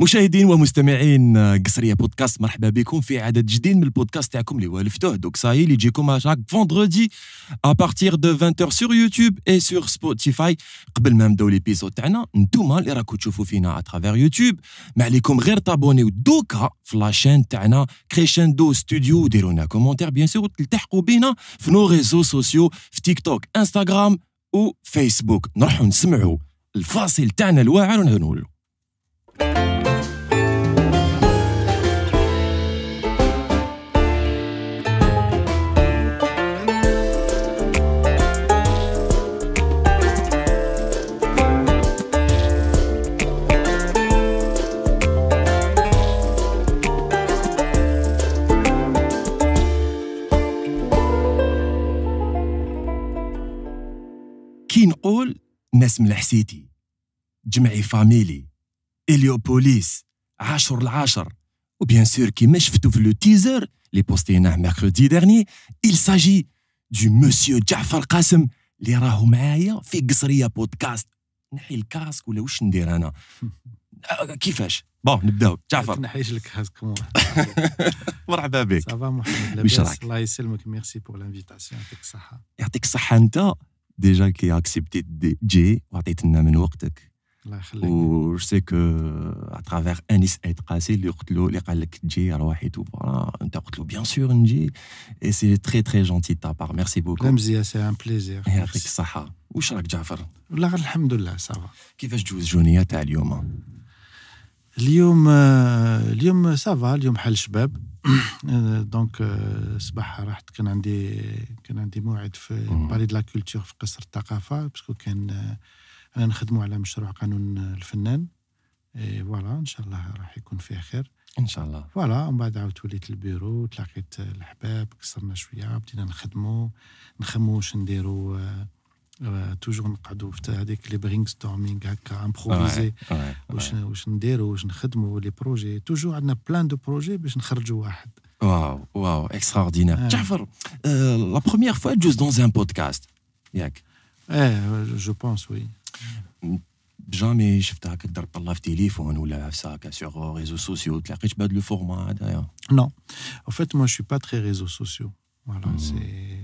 مشاهدين ومستمعين قصرية بودكاست مرحبا بكم في عدد جديد من البودكاست تاعكم اللي هو الفتوح دوك ساي اللي يجيكم شاك فوندردي ابارتيغ دو 20 سور يوتيوب اي سور سبوتيفاي قبل ما نبداو ليبيزود تاعنا نتوما اللي راكم تشوفوا فينا اترافير يوتيوب ما عليكم غير تابونيو دوكا في لاشين تاعنا كريشندو ستوديو ديروا لنا كومونتير بيان سور تلتحقوا بينا في نو ريزو سوسيو في تيك توك انستغرام وفيسبوك نروحوا نسمعوا الفاصل تاعنا الواعر ونعاودوا كي نقول ناس من الحسيتي جمعي فاميلي اليوبوليس عاشر العاشر وبيان سور كيما شفتو في لو تيزر لي بوستيناه ميركودي ديرني il s'agit دو مسيو جعفر قاسم اللي راهو معايا في قصريه بودكاست نحي الكاسك ولا واش ندير انا كيفاش بون نبداو جعفر تنحيش الكاسك مرحبا بك صافا محمد لاباس الله يسلمك ميرسي بور لانفيتاسيون يعطيك الصحه يعطيك الصحه انت ديجا كي اكسبتي تجي وعطيت لنا من وقتك الله يخليك و سي كو اترافيغ انيس ايت قاسي اللي قلت له اللي قال لك تجي روحي تو توبا انت قلت له بيان سور نجي اي سي تري تري جونتي تا بار ميرسي بوكو رمزيه سي ان بليزير يعطيك الصحه واش راك جعفر؟ والله الحمد لله سافا كيفاش جوز جونيه تاع اليوم؟ اليوم اليوم سافا اليوم حل شباب دونك الصباح رحت كان عندي كان عندي موعد في باري دو لا كولتور في قصر الثقافه باسكو كان آه، انا نخدموا على مشروع قانون الفنان فوالا ان شاء الله راح يكون فيه خير ان شاء الله فوالا ومن بعد عاودت وليت البيرو تلاقيت الحباب كسرنا شويه بدينا نخدموا نخمو واش نديروا آه، Euh, toujours on a dû les des brainstorming, hacker, improvisé. ou bien on déroule, on les projets. toujours on a plein de projets, mais on un. waouh waouh extraordinaire. Euh, la première fois juste dans un podcast, eh, euh, je pense oui. jamais je n'ai pas eu à discuter au téléphone ou là ça, sur les réseaux sociaux. tu l'as fait le format. non. en fait moi je suis pas très réseaux sociaux. Hmm.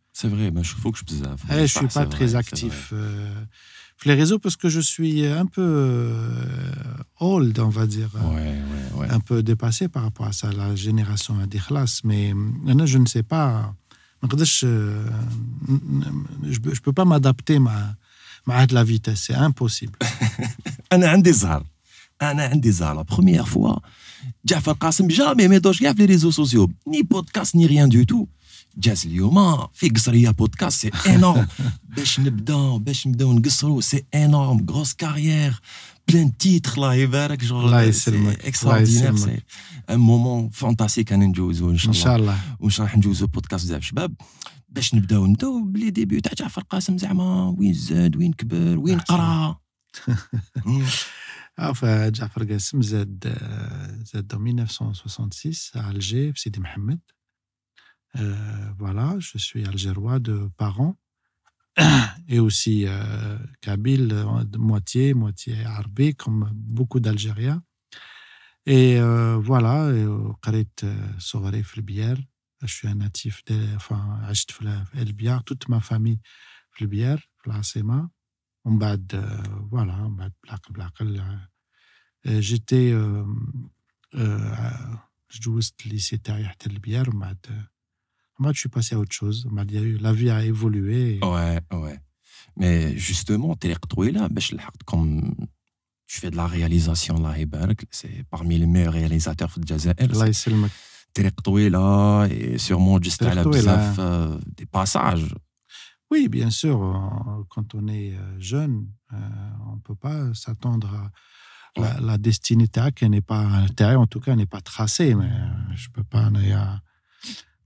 C'est vrai, ben, faut que je eh, Je ne suis pas très actif. Euh, les réseaux, parce que je suis un peu euh, old, on va dire. Euh, ouais, ouais, ouais. Un peu dépassé par rapport à ça, la génération à Dikhlas. Mais euh, je ne sais pas. Je ne peux pas m'adapter à ma, la vitesse, c'est impossible. Ana عندي زهر انا عندي un لا بروميير فوا جعفر قاسم jamais mais يدورش j'ai les réseaux sociaux ni podcast ni rien du tout جاز اليوم في قصريه بودكاست سي انورم باش نبدا باش نبداو نقصروا سي انورم غروس كارير بلان تيتخ الله يبارك جور الله يسلمك اكسترا سي ان مومون فانتاسيك انا نجوزو ان شاء الله ان شاء الله واش راح نجوزو بودكاست بزاف شباب باش نبداو نبداو بلي ديبيو تاع جعفر قاسم زعما وين زاد وين كبر وين قرا عارف جعفر قاسم زاد زاد 1966 على الجي في سيدي محمد Euh, voilà, je suis algérois de parents et aussi euh, kabyle, moitié, moitié arabe, comme beaucoup d'Algériens. Et euh, voilà, euh, je suis un natif de enfin, Elbia, toute ma famille Flubière Flasema. On bad, voilà, on bad, black, black. J'étais, je jouais lycée Taïhat Elbière, on moi, je suis passé à autre chose. La vie a évolué. Oui, Ouais, ouais. Mais justement, tu retrouvé là, comme tu fais de la réalisation, là, c'est parmi les meilleurs réalisateurs de Jazair. Tu retrouvé là, et sûrement juste à la des passages. Oui, bien sûr. Euh, quand on est euh, jeune, euh, on ne peut pas s'attendre à. La, destinée qui n'est pas, en tout cas, n'est pas tracée. Mais je ne peux pas.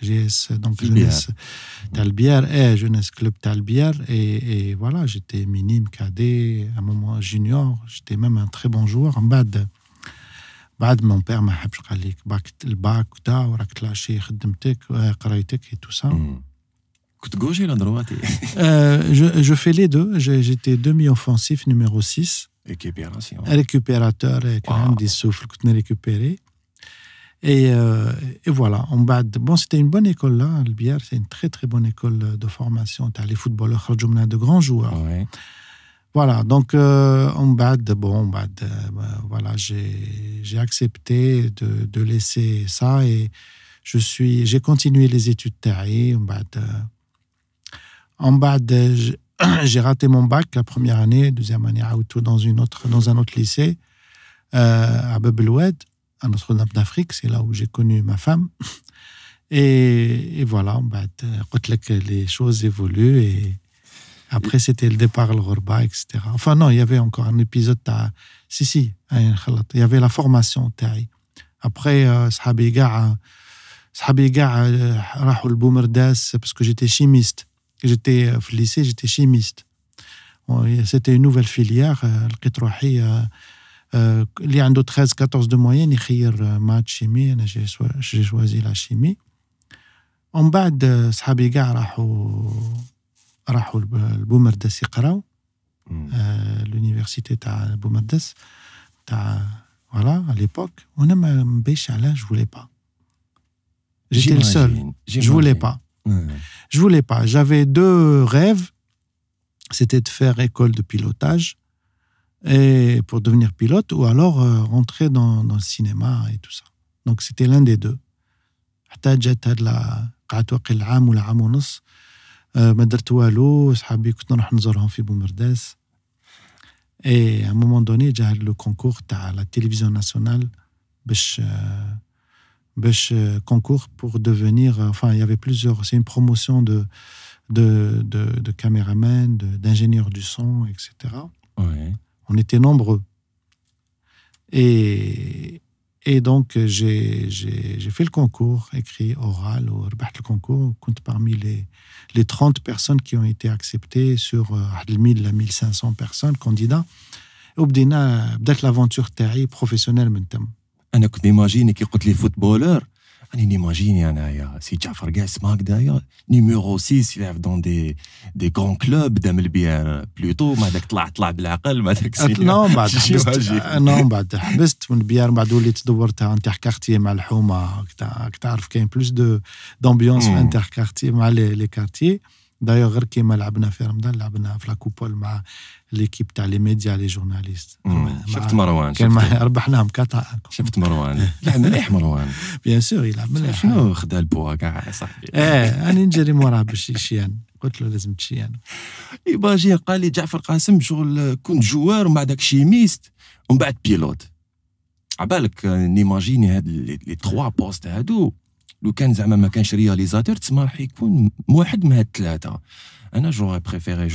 GS, donc jeunesse Talbière, et eh, jeunesse club Talbière. Et, voilà, j'étais minime, cadet, à un moment junior, j'étais même un très bon joueur. En bad, bad mon père m'a dit le bac, tu as lâché, et tout ça. Hmm. de Gauche et euh, je, je fais les deux. J'étais demi-offensif numéro 6. récupérateur, Récupérateur, quand même des souffles que tu récupéré. Euh, et, voilà, on bad Bon, c'était une bonne école là, Albière, c'est une très très bonne école de formation. Tu as les footballeurs, de grands joueurs. Voilà, donc euh, en on Bon, euh, bah, voilà, j'ai accepté de, laisser ça et je suis. J'ai continué les études taille. On En bas, j'ai raté mon bac la première année, deuxième année à Auto dans une autre, dans un autre lycée à Bebeloued à Notre-Dame d'Afrique, c'est là où j'ai connu ma femme. Et, et voilà, bah, les choses évoluent. Et après, c'était le départ le l'Orba, etc. Enfin, non, il y avait encore un épisode. À... Si, il y avait la formation. Après, euh, Sahabiga, euh, Rahul Boumerdas, parce que j'étais chimiste. J'étais euh, au lycée, j'étais chimiste. C'était une nouvelle filière, le il y a un 13-14 de moyenne, il y euh, chimie, j'ai choisi la chimie. En bas de Sahabi de hmm. euh, L'université à Boumardes. Voilà, à l'époque, je ne voulais pas. J'étais le seul. Je ne voulais pas. J'avais deux rêves c'était de faire école de pilotage pour devenir pilote ou alors euh, rentrer dans, dans, le cinéma et tout ça. Donc c'était l'un des deux. Euh, et à un moment donné, j'ai le concours à la télévision nationale, euh, concours pour devenir, enfin, il y avait plusieurs, c'est une promotion de, de, de, de caméraman, d'ingénieur du son, etc. Ouais. On était nombreux. Et, et donc, j'ai fait le concours, écrit oral, ou euh, bah, le concours, compte parmi les, les 30 personnes qui ont été acceptées sur euh, 1000 à 1500 personnes, candidats. Et on a تاعي l'aventure من professionnelle. Je m'imagine نيماجيني que اني نيماجيني انايا سي جعفر كاع ماك دايا نيميرو 6 يلعب دون دي دي كون كلوب دام البيان بلوتو ما داك طلع طلع بالعقل ما داك سي نو من بعد حبست نو من آه، بعد حبست من البيان بعد وليت دورت انتر كارتي مع الحومه كتعرف كاين بلوس دو دومبيونس انتر كارتي مع لي كارتي دايو غير كيما لعبنا في رمضان لعبنا في لاكوبول مع ليكيب تاع لي ميديا لي جورناليست شفت مروان كان ربحناهم 4 شفت مروان لعب مليح مروان بيان سور يلعب مليح شنو خدا البوا كاع يا صاحبي ايه انا نجري موراه باش يشيان قلت له لازم تشيان جي قال لي جعفر قاسم شغل كنت جوار ومن بعدك شيميست ومن بعد بيلوت عبالك نيماجيني هاد لي تخوا بوست هادو لو كان زعما ما كانش رياليزاتور تسمى راح يكون واحد من هاد انا جوغ بريفيري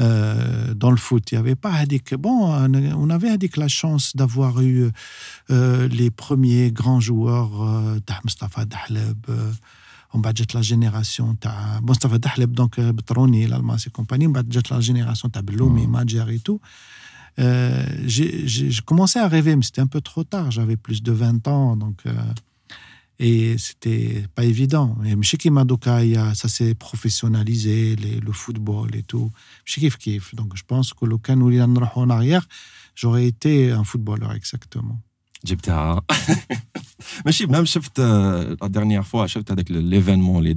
euh, euh, dans le foot. Il n'y avait pas Bon, on avait la chance d'avoir eu euh, les premiers grands joueurs, Mustafa Dahleb, on la génération, Mustafa Dahleb, donc Betroni, l'Allemagne et compagnie, on la génération, Tabloumi, Majer mm. et tout. Euh, j'ai commencé à rêver, mais c'était un peu trop tard. J'avais plus de 20 ans, donc euh, et c'était pas évident. Mais Mshiki Madoka, ça s'est professionnalisé, le football et tout. kiffe, kiffe. Donc je pense que le Kanoulian en arrière, j'aurais été un footballeur exactement. جبتها Mais je même euh, la dernière fois avec avec l'événement les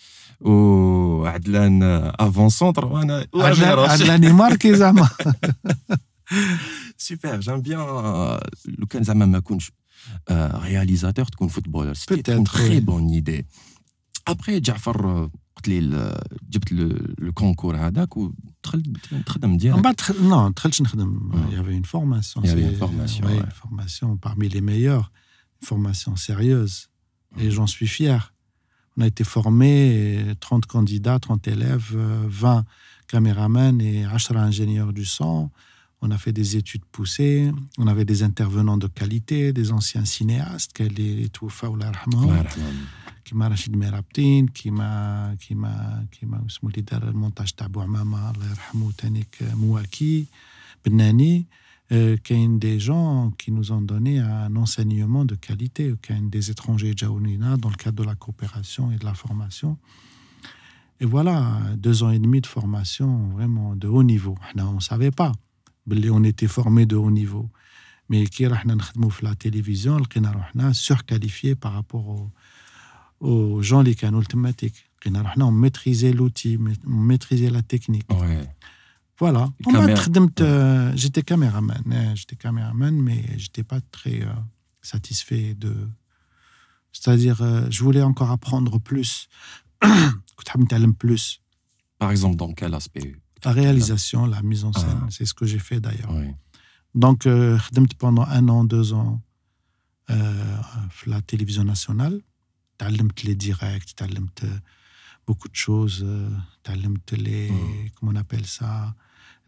ou Adlan euh, avant-centre, Adlan est marqué. Super, j'aime bien. Lucas est un réalisateur, un footballeur. C'était une très bonne idée. Après, il y a eu le concours à Adak. Bah, il y avait une formation sérieuse. Il y avait une formation parmi les meilleures. Une formation sérieuse. Et j'en suis fier. On a été formés, 30 candidats, 30 élèves, 20 euh, caméramans et 10 ingénieurs du son. On a fait des études poussées, on avait des intervenants de qualité, des anciens cinéastes, qui Toufa ou qui m'a Rachid Merabtin, qui m'a qui m'a qui m'a le montage Tabou Amama, Allah euh, Mouaki, Benani euh, qu'un des gens qui nous ont donné un enseignement de qualité, qu'un des étrangers jaunina dans le cadre de la coopération et de la formation. Et voilà, deux ans et demi de formation vraiment de haut niveau. On ne savait pas. On était formés de haut niveau. Mais qui la télévision, on surqualifié par rapport aux, gens qui ont On maîtrisait l'outil, on maîtrisait la technique. Ouais. Voilà. Euh, j'étais caméraman. Hein, j'étais caméraman, mais j'étais pas très euh, satisfait de. C'est-à-dire, euh, je voulais encore apprendre plus. plus. Par exemple, dans quel aspect La réalisation, la mise en ah. scène. C'est ce que j'ai fait d'ailleurs. Donc, pendant un an, deux ans, euh, la télévision nationale. J'ai les directs, j'ai beaucoup de choses. J'ai les. Hmm. Comment on appelle ça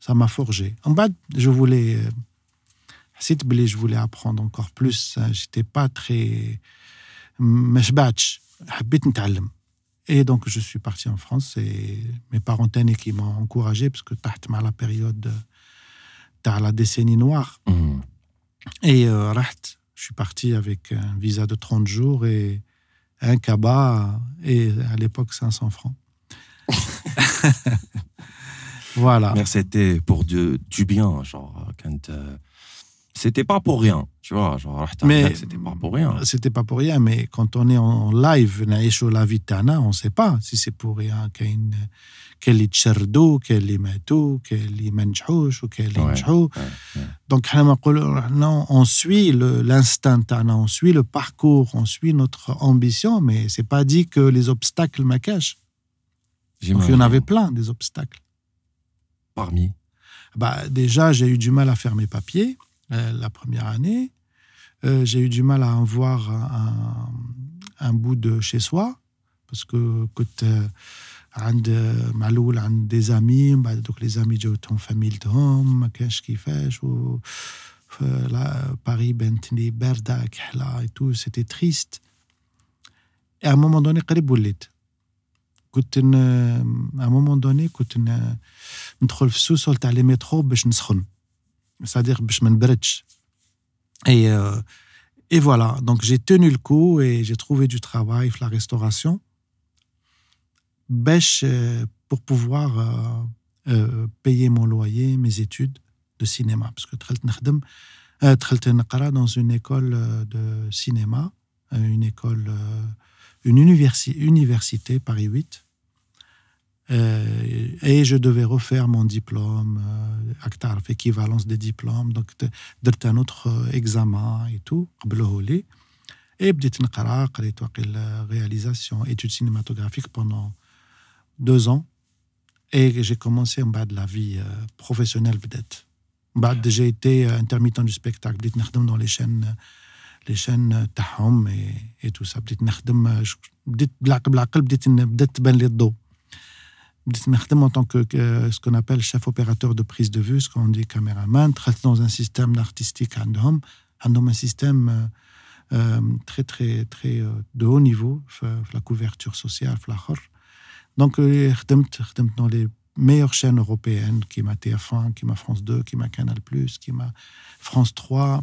ça m'a forgé. En bas, je voulais. Euh, je voulais apprendre encore plus. Euh, j'étais pas très. Mm, et donc, je suis parti en France et mes parents qui m'ont encouragé parce que tu mal la période, t'as la décennie noire. Mmh. Et euh, je suis parti avec un visa de 30 jours et un cabas et à l'époque 500 francs. Voilà. Mais c'était pour du, du, bien, genre, quand. Euh, c'était pas pour rien, tu vois. Genre, mais c'était pas pour rien. C'était pas pour rien, mais quand on est en live, on la on sait pas si c'est pour rien. Quel est Tcherdou, quel est Meto, quel est Menchouch ou quel est Donc, on suit l'instinct, on suit le parcours, on suit notre ambition, mais c'est pas dit que les obstacles J'imagine. Il y en avait plein des obstacles parmi bah, Déjà, j'ai eu du mal à faire mes papiers euh, la première année. Euh, j'ai eu du mal à en voir un, bout de chez soi, parce que quand euh, Maloul a des amis, bah, donc les amis de ton famille, qu'est-ce qu'il fait Paris, Bentley Berda, et tout, c'était triste. Et à un moment donné, boulettes à un moment donné quand j'entroule sous sous le تاع les métros pour me chauffer c'est-à-dire pour pas me bricher et euh, et voilà donc j'ai tenu le coup et j'ai trouvé du travail dans la restauration euh, pour pouvoir euh, payer mon loyer mes études de cinéma parce que tr'ai n'ai xdeme j'ai entré en qu'ra dans une école de cinéma une école une université, Paris 8. Euh, et je devais refaire mon diplôme, euh, équivalence des diplômes, donc un autre euh, examen et tout, Et j'ai commencé à la réalisation, études cinématographiques pendant deux ans. Et j'ai commencé en bas de la vie euh, professionnelle J'ai été intermittent du spectacle, dans les chaînes les chaînes تاعهم et tout ça. بديت نخدم en tant que ce qu'on appelle chef opérateur de prise de vue ce qu'on dit caméraman dans un système artistique عندهم عندهم un système euh, euh, très très très euh, de haut niveau la couverture sociale la donc خدمت dans les meilleures chaînes européennes qui m'a TF1 qui m'a France 2 qui m'a Canal Plus qui m'a France 3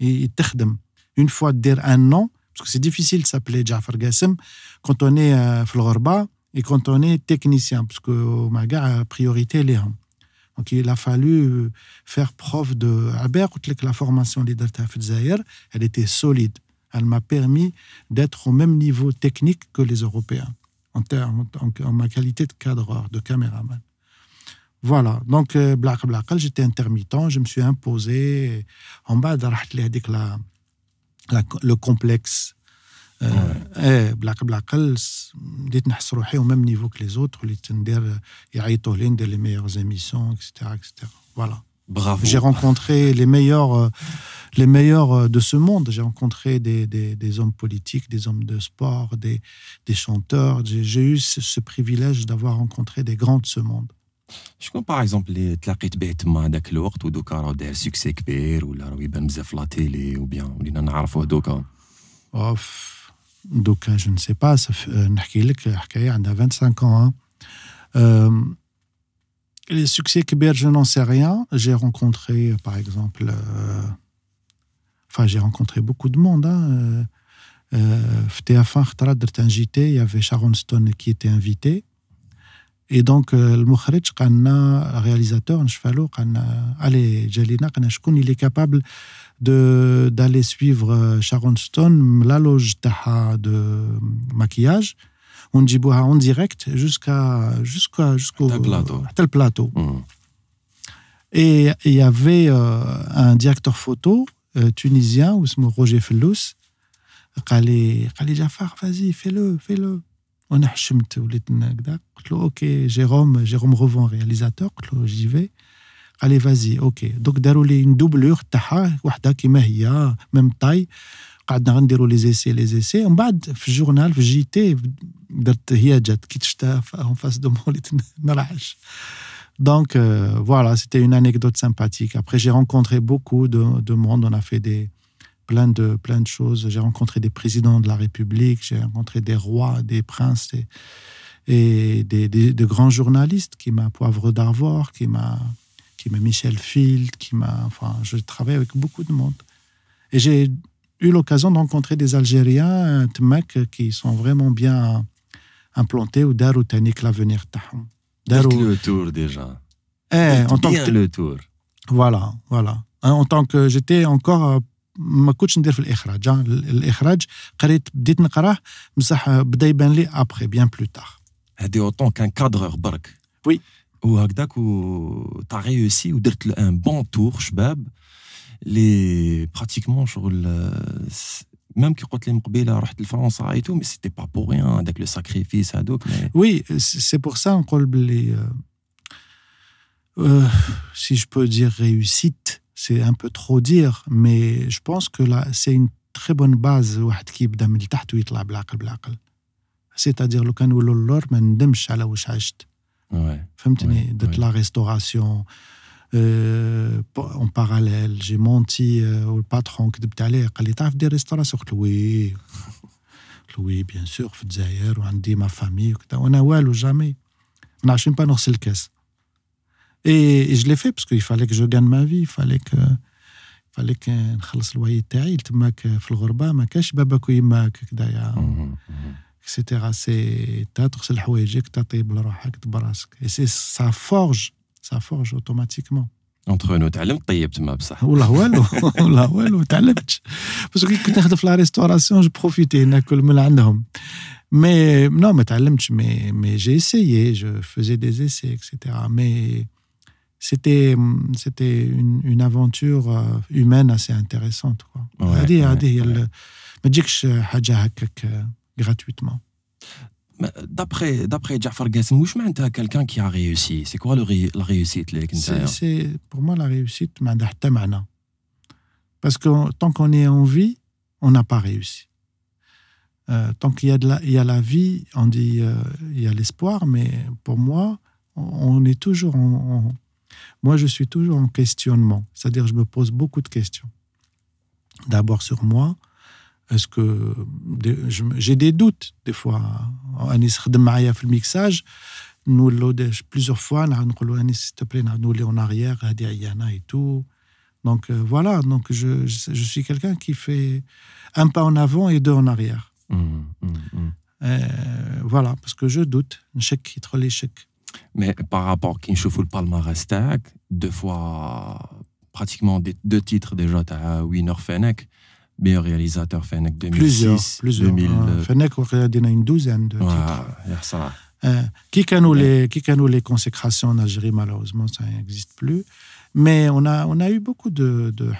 et une fois dire un nom, parce que c'est difficile de s'appeler Jafar Gassem quand on est euh, florba et quand on est technicien parce que a oh priorité les donc il a fallu euh, faire preuve de la formation leader Zaire elle était solide elle m'a permis d'être au même niveau technique que les européens en, termes, en, en ma qualité de cadreur de caméraman voilà, donc euh, black black j'étais intermittent, je me suis imposé. En bas, j'ai là la, la, le complexe. Euh, eh, black black بديت au même niveau que les autres les euh, y a les meilleures émissions etc etc voilà bravo j'ai rencontré les meilleurs les meilleurs de ce monde j'ai rencontré des, des, hommes politiques des hommes de sport des, des chanteurs j'ai eu ce, ce privilège d'avoir rencontré des grands de ce monde par exemple, اكزومبل اللي تلاقيت به تما هذاك الوقت ودوكا راه داير سكسي كبير ولا راه يبان بزاف لا ولينا نعرفوه دوكا اوف دوكا 25 ans hein. euh, Les succès je n'en sais rien. J'ai rencontré, euh, par exemple, euh, enfin, j'ai rencontré beaucoup de monde. Hein. il y avait Sharon Stone qui était invitée. Et donc, euh, le Moukhrich, qanna réalisateur, allez, Jalina, il est capable d'aller suivre euh, Sharon Stone, la loge de maquillage, on dit en direct jusqu'à jusqu'à jusqu'au plateau. Mmh. Et il y avait euh, un directeur photo euh, tunisien, Roger Fellous, qui a dit Jafar, vas-y, fais-le, fais-le. On a Ok, Jérôme, Jérôme revant réalisateur, j'y vais. Allez, vas-y. Ok. Donc dérouler une doublure, même taille, On a les essais, les essais, En bas, dans journal, dans JT, en face de moi, Donc euh, voilà, c'était une anecdote sympathique. Après, j'ai rencontré beaucoup de monde, on a fait des plein de, plein de choses. J'ai rencontré des présidents de la République, j'ai rencontré des rois, des princes et, des, grands journalistes, qui m'a Poivre d'Arvor, qui m'a qui m'a Michel Field, qui m'a. Enfin, je travaille avec beaucoup de monde. Et j'ai eu l'occasion de rencontrer des Algériens, Tmek, qui sont vraiment bien implantés au l'avenir Tahoum. le tour déjà. Eh, en tant que... le tour. Voilà, voilà. Hein, en tant que j'étais encore euh, je suis un coach qui a fait l'Echraja, je qui a fait l'Echraja, mais qui a fait après bien plus tard. C'est autant qu'un cadreur, Berg. Oui, ou ou tu as réussi, ou tu as fait un bon tour, Bab. Pratiquement, même quand tu as fait l'Echraja, tu as fait l'Echraja mais ce n'était pas pour rien avec le sacrifice. Oui, c'est pour ça, euh, euh, si je peux dire réussite c'est un peu trop dire, mais je pense que là, c'est une très bonne base. ou كي qui من التحت ويطلع C'est-à-dire, لو كان ولو اللور ما ندمش على واش la restauration la Euh, en parallèle, j'ai menti euh, au patron qui était allé à l'état des restaurations. Oui, oui, bien sûr, Fidzayer, on ma famille, on a ou jamais. On n'a pas dans le caisse. Et, je l'ai fait parce qu'il fallait que je gagne ma vie, il fallait que fallait que je finisse le loyer de il m'a que Florba m'a caché Baba qui m'a que d'ailleurs c'était assez t'as c'est le choisir que t'as tes blarahak de barask et c'est ça forge ça forge automatiquement entre nous t'as l'air t'as l'air t'as l'air oula oula oula oula j'ai appris. parce que quand j'étais dans la restauration je profitais de que le melanum mais non mais t'as l'air mais j'ai essayé je faisais des essais etc mais c'était hum, c'était une, aventure euh, humaine assez intéressante quoi ouais, هذه هذه euh, que euh, gratuitement D'après d'après Jafar Gassem, tu as quelqu'un qui a réussi. C'est quoi le, la réussite C'est pour moi la réussite parce que tant qu'on est en vie, on n'a pas réussi. tant qu'il y a la, il y a la vie, on dit qu'il il y a l'espoir, mais pour moi, on, est toujours en moi, je suis toujours en questionnement, c'est-à-dire je me pose beaucoup de questions. D'abord sur moi, est-ce que j'ai des doutes des fois Anis de le mixage nous plusieurs fois nous Anis s'il te plaît nous en arrière et tout donc euh, voilà donc je, je suis quelqu'un qui fait un pas en avant et deux en arrière mmh, mmh, mmh. Euh, voilà parce que je doute chèque qui trop l'échec. Mais par rapport à Kinshufu le palmarès deux fois, pratiquement deux titres déjà, tu as Winner Fennec, meilleur réalisateur Fennec 2006. Plusieurs, plusieurs. 2000, ah, euh, Fennec, il y a une douzaine de titres. Euh, qui canaux nous les, qui les consécrations en Algérie, malheureusement, ça n'existe plus. Mais on a, on a eu beaucoup de. de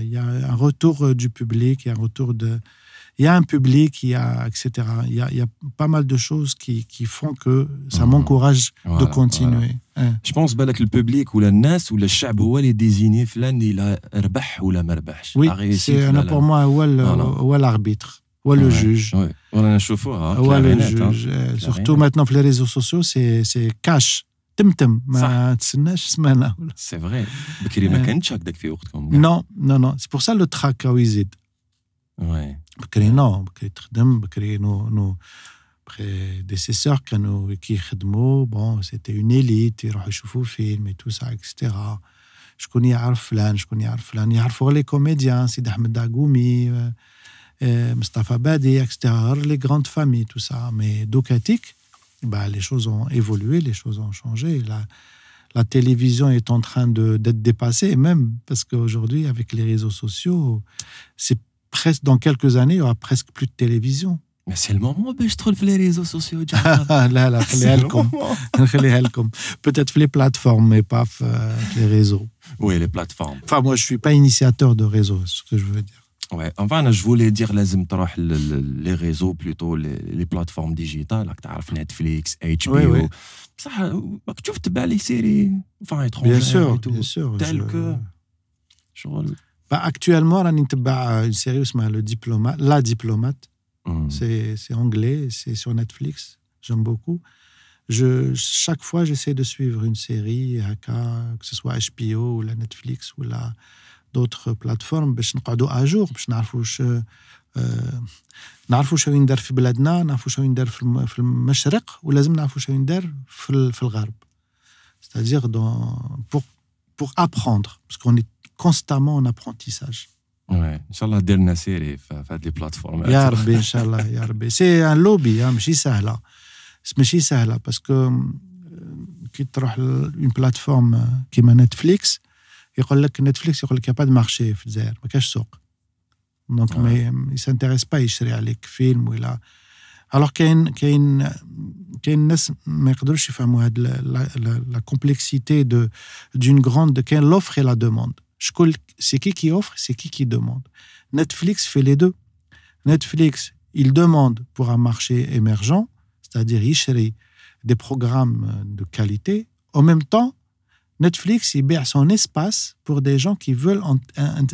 il y a un retour euh, du public, il y a un retour de, il y a un public, il y a, etc. Il y a, il y a pas mal de choses qui, qui font que ça mhm. m'encourage de continuer. Voilà. Hein. Je pense que le public ou la nas ou le chab ou les désigné il a rebah ou la marbash. Oui, c'est pour moi ou l'arbitre. Ou le juge. on a un chauffeur hein, Ou le hein. juge. Surtout maintenant, les réseaux sociaux, c'est cash. تمتم ما تسناش سمانه ولا c'est vrai بكري ما كانتش هكذاك في وقتكم نو نو نو pour ça le track ah بكري نو créé nos prédécesseurs qui bon c'était une élite Ils يروحوا des films, et tout ça etc Je connais Arflan. je y Arflan, يعرفوا comédiens les comédiens c'est داغومي Badi, etc les grandes familles tout ça mais docatique bah, les choses ont évolué les choses ont changé la la télévision est en train de d'être dépassée même parce qu'aujourd'hui avec les réseaux sociaux c'est presque dans quelques années, il y aura presque plus de télévision. Mais c'est le moment où ben, je trouve les réseaux sociaux. Ah, là, là, Peut-être les plateformes, mais pas euh, les réseaux. Oui, les plateformes. Enfin, moi, je ne suis pas initiateur de réseaux, c'est ce que je veux dire. Ouais, enfin, je voulais dire les réseaux, plutôt les, les plateformes digitales, Netflix, HBO. Oui, oui. Ça, euh, tu vois, les séries, enfin, étrangères. Bien sûr, et tout, bien sûr. Telles que. Bah, actuellement, on a bah, euh, une série qui le diplomate, La Diplomate. Mm. C'est anglais, c'est sur Netflix. J'aime beaucoup. Je, chaque fois, j'essaie de suivre une série, que ce soit HBO ou la Netflix ou la, d'autres plateformes, bah, pour soit à jour, euh, dans notre واش نعرفوا شنو يندار في بلادنا، نعرفوا شنو يندار في المشرق ولازم نعرفوا شنو يندار في, الغرب. C'est-à-dire pour, pour apprendre, parce qu'on est constamment en apprentissage. Ouais. Inch'Allah, dernière série, fait des plateformes. Ya Rabbi, Inch'Allah, Ya Rabbi. C'est un lobby, hein, c'est pas facile. Parce que quand tu vas une plateforme euh, qui est Netflix, il dit Netflix il n'y a pas de marché en Zaire, il pas de Donc, ouais. mais, euh, il ne s'intéresse pas à acheter des films. Ou là. Alors qu'il y a des gens qui ne peuvent pas comprendre la complexité d'une grande... Qu'il y et la demande. C'est qui qui offre, c'est qui qui demande. Netflix fait les deux. Netflix, il demande pour un marché émergent, c'est-à-dire Ishri, des programmes de qualité. En même temps, Netflix, il bat son espace pour des gens qui veulent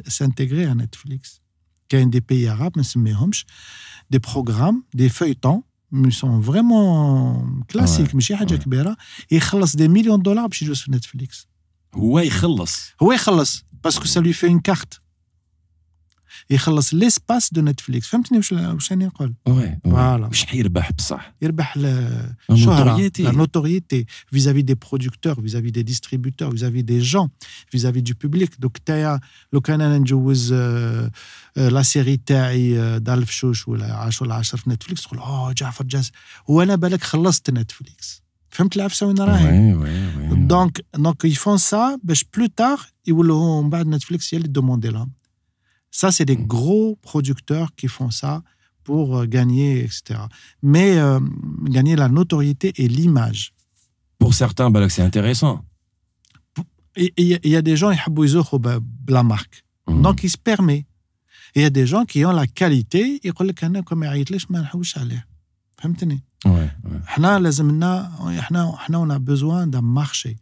s'intégrer à Netflix. Il y a des pays arabes, des programmes, des feuilletons, mais sont vraiment classiques, ouais, Il des millions de dollars pour Netflix. oui, يخلص il parce que ça lui fait une carte. il a l'espace de Netflix. Vous comprenez ce que je veux dire Oui. Voilà. Il de la notoriété vis-à-vis des producteurs, vis-à-vis des distributeurs, vis-à-vis des gens, vis-à-vis du public. Donc, tu as le la série d'Alf Chouch ou la Netflix. Tu dis, oh, Jafar Jazz. Ou alors, tu de Netflix. Donc, donc, ils font ça, plus tard, ils vont Netflix ils demander là. Ça, c'est des mm. gros producteurs qui font ça pour euh, gagner, etc. Mais euh, gagner la notoriété et l'image. Pour certains, bah, c'est intéressant. Il y a des gens qui aiment euh, la marque. Mm. Donc, ils se permettent. Il y a des gens qui ont la qualité, ils disent « Je ne on a besoin d'un marché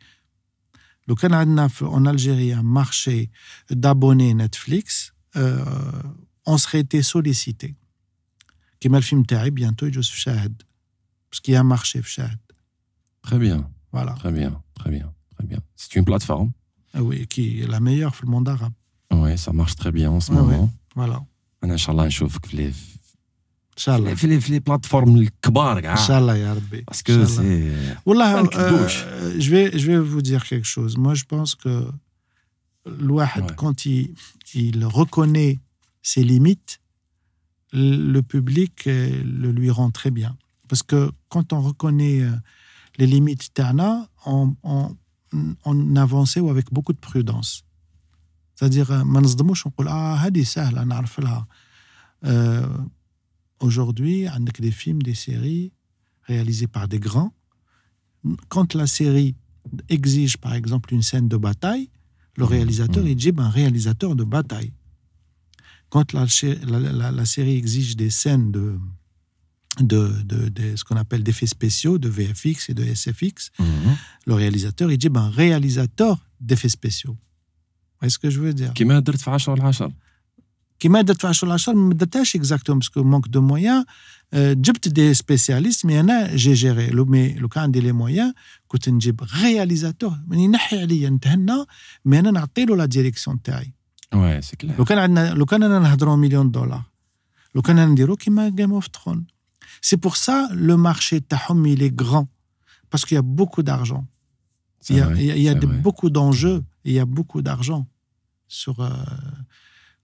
Le Canada en Algérie un marché d'abonnés Netflix euh, on serait été sollicité le film terrible bientôt et Joseph parce qu'il y a un marché très bien voilà très bien très bien très bien c'est une plateforme ah oui qui est la meilleure pour le monde arabe oui ça marche très bien en ce moment voilà شاء الله في لي في لي بلاتفورم الكبار كاع ان شاء الله يا ربي باسكو سي والله جو في جو في فو دير كيك شوز مو جو il reconnaît ses limites le public euh, le lui rend très bien parce que quand on reconnaît euh, les limites d'Anna, on, on, on avançait avec beaucoup de prudence. C'est-à-dire, euh, ah, on ne se dit pas, ah, c'est facile, Aujourd'hui, avec des films, des séries réalisées par des grands. Quand la série exige, par exemple, une scène de bataille, le mmh. réalisateur, est mmh. il dit un ben, réalisateur de bataille. Quand la, série exige des scènes de, de, de, ce qu'on appelle d'effets spéciaux, de VFX et de SFX, mmh. le réalisateur, il dit un ben, réalisateur d'effets spéciaux. Vous ce que je veux dire qui met des tranches de l'argent, met des tranches exactement parce que manque de moyens. J'ai e, besoin de spécialistes, mais en fait, j'ai géré. Le cas de les moyens, c'est un cas réalisateur. Mais il n'a pas les intérêts. Mais en fait, on a donné la direction. Oui, c'est clair. Le cas de le cas, on a un million de dollars. Le cas de l'endroit qui un Game of Thrones. C'est pour ça le marché de il est grand parce qu'il y a beaucoup d'argent. Il y a beaucoup d'enjeux. Il y a beaucoup d'argent sur. Euh,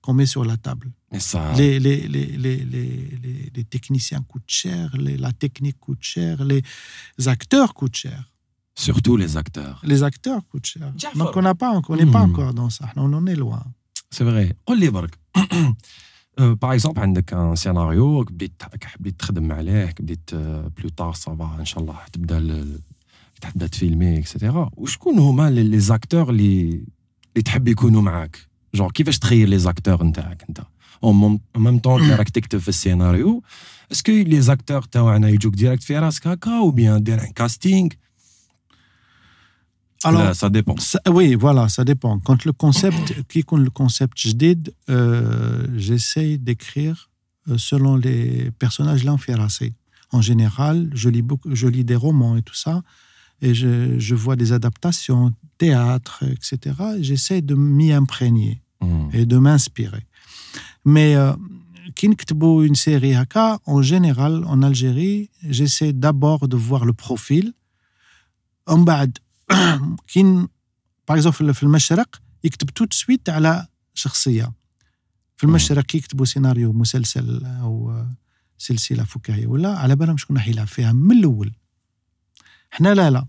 qu'on met sur la table. ça... Hein. les, techniciens coûtent cher, la technique coûte cher, les acteurs coûtent cher. Surtout les acteurs. Les acteurs coûtent cher. Donc on n'est pas, pas hmm. encore dans ça, on en est loin. C'est vrai. Euh, par exemple, as un scénario que euh, plus tard, ça va, بلو tu vas ان شاء الله تبدا تبدا تفيلمي les acteurs les les acteurs, اللي اللي Genre, qui تخيل لي زاكتور les en même temps de scénario scénario est que que les acteurs un تاعنا يجوك direct في راسك هكا Ou Alors, ça dépend. oui, voilà, ça dépend. Quand le concept, qui compte le concept je euh, j'essaie d'écrire euh, selon les personnages là En général, je lis, je lis des romans et tout ça, et je, vois des adaptations, théâtre, etc. j'essaie de m'y imprégner et de m'inspirer. Mais qui euh, une série Haka, en général, en Algérie, j'essaie d'abord de voir le profil. par exemple, le Mashrak, il tout de suite à la hmm. scénario, scénario, مسلسل scénario, ou scénario, scénario, scénario, scénario, scénario, un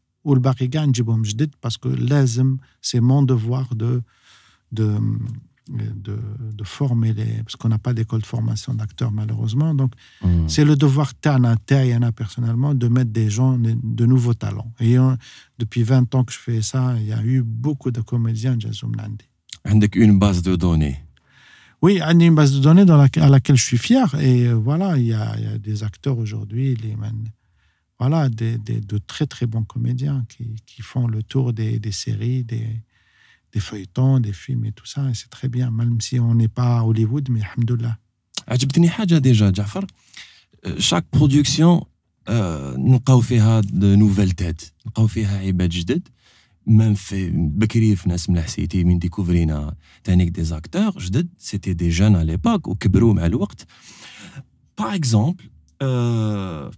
ou le نجيبهم جدد dit parce que مون c'est mon devoir de, de former les parce qu'on n'a pas d'école de formation d'acteurs malheureusement donc hmm. c'est le devoir en a, personnellement de mettre des gens de, nouveaux talents et depuis 20 ans que je fais ça il y a eu beaucoup de comédiens jazoum nandi avec une base de données oui, une base de données dans à laquelle je suis fier. Et euh, voilà, il y a, il y a des acteurs aujourd'hui, les, voilà, des, des, de très très bons comédiens qui, font le tour des, séries, des, feuilletons, des films et tout ça. Et c'est très bien, même si on n'est pas à Hollywood, mais Alhamdoulilah. Ajib chose déjà, Jafar, euh, chaque production, euh, nous avons fait de nouvelles têtes. Nous avons fait des même fait la Fnas des acteurs, c'était des jeunes à l'époque, au Kibroum à Par exemple, euh,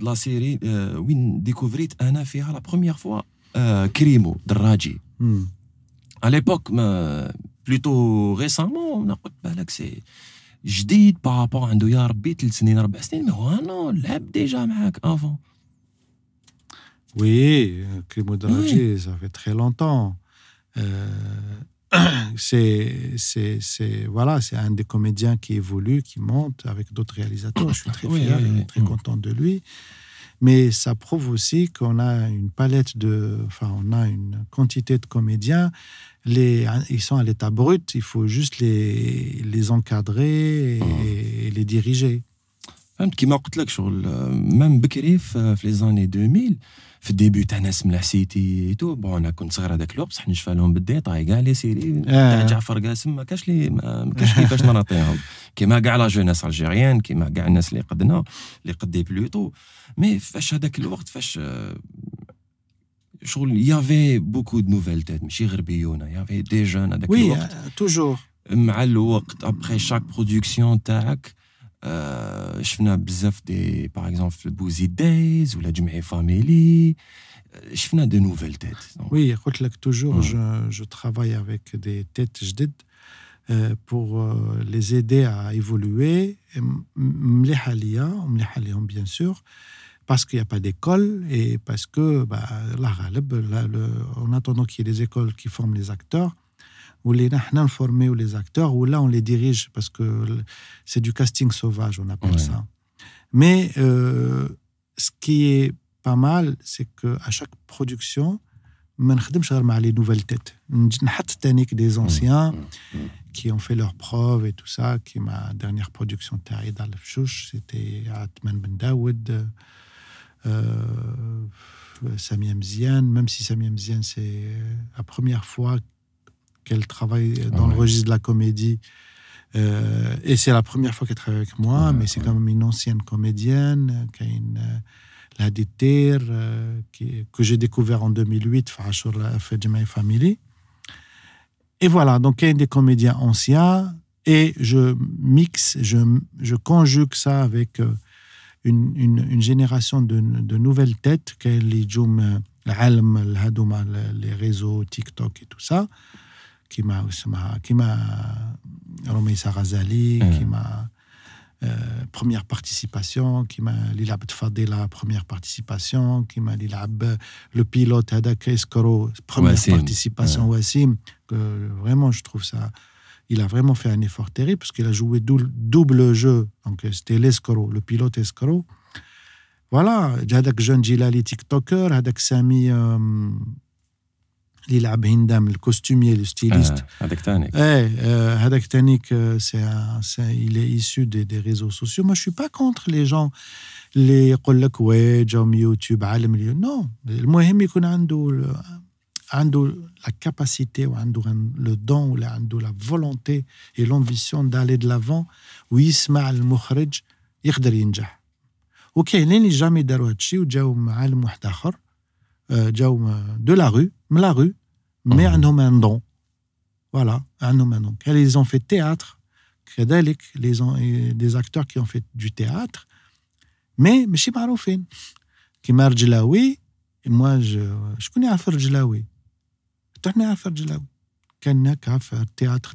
la série, une découverte à la première fois, créé mon drage à l'époque, plutôt récemment, on n'a pas l'accès. Je dis par rapport à un de y'a un bit le cinéma basse, mais oh on l'a déjà avec avant, oui, créé mon drage ça fait très longtemps. Euh، c'est, c'est, voilà, c'est un des comédiens qui évolue, qui monte avec d'autres réalisateurs. Je suis très fier et très content de lui. Mais ça prouve aussi qu'on a une palette de, enfin, on a une quantité de comédiens. Les, ils sont à l'état brut. Il faut juste les, les encadrer et, ah. les diriger. Même qui m'a même les années 2000, في الديبي ناس ملاح سيتي تو بون انا كنت صغير هذاك الوقت بصح نشفى لهم بالديتاي كاع لي سيري آه. تاع جعفر قاسم ما كاش لي ما كاش كيفاش نعطيهم كيما كاع لا جوناس الجيريان كيما كاع الناس اللي قدنا اللي قدي بلوتو مي فاش هذاك الوقت فاش آه، شغل يافي بوكو دو نوفيل تيت ماشي غير بيونا يافي دي جون هذاك الوقت وي آه، توجور مع الوقت ابخي شاك برودكسيون تاعك Euh, je faisais des par exemple Busy Days ou la Djume Family. Euh, je faisais de nouvelles têtes. Oui, écoute, que toujours mm. je travaille avec des têtes j'dites euh, pour les aider à évoluer. Je les bien sûr parce qu'il n'y a pas d'école et parce que bah, la là, en attendant qu'il y ait des écoles qui forment les acteurs où les informés ou les acteurs, ou là on les dirige parce que c'est du casting sauvage, on appelle ça. Mais euh, ce qui est pas mal, c'est qu'à chaque production, on a les nouvelles têtes. On des mm. anciens mm. Mm. qui ont fait leurs preuves et tout ça. Qui ma dernière production, c'était Atman Ben Daoud. Euh, euh même si Samy Mzian, c'est euh, la première fois qu'elle travaille dans le registre de la comédie. Euh, et c'est la première fois qu'elle travaille avec moi, mais c'est comme quand même une ancienne comédienne, euh, qui a une, euh, la que j'ai découvert en 2008, sur la My Family. Et voilà, donc il y a des comédiens anciens, et je mixe, je, je conjugue ça avec une, une, une génération de, de, nouvelles têtes, qu'elle les les réseaux TikTok et tout ça qui m'a qui m'a Razali, qui m'a première participation, qui m'a Lilab Tfadela, première participation, qui m'a Lilab le pilote Hadak Eskoro, première participation Wassim. Que, vraiment, je trouve ça. Il a vraiment fait un effort terrible parce qu'il a joué double jeu. Donc, c'était l'Escoro, le pilote Escoro. Voilà, Hadak Jeune Djilali TikToker, Hadak Sami. Euh, il a le costumier le styliste hadak tanik eh hadak tanik c'est il est issu des réseaux sociaux moi je suis pas contre les gens les qolak we j'aime youtube les million non le moyen il qu'on ando la capacité ou ando le don ou la la volonté et l'ambition d'aller de l'avant ou isma' al muhrej yqdar yinjah okhni li jamais darou chi w à maal muhtakhr euh, euh, de la rue, la rue, mais un ah. don. Voilà, un homme un don. Ils ont fait théâtre, Kredelik, les des acteurs qui ont fait du théâtre, mais Monsieur suis maroufine. Kimar et moi je, je connais Afar Djilawi. Je connais Afar Djilawi. Kanyak fait théâtre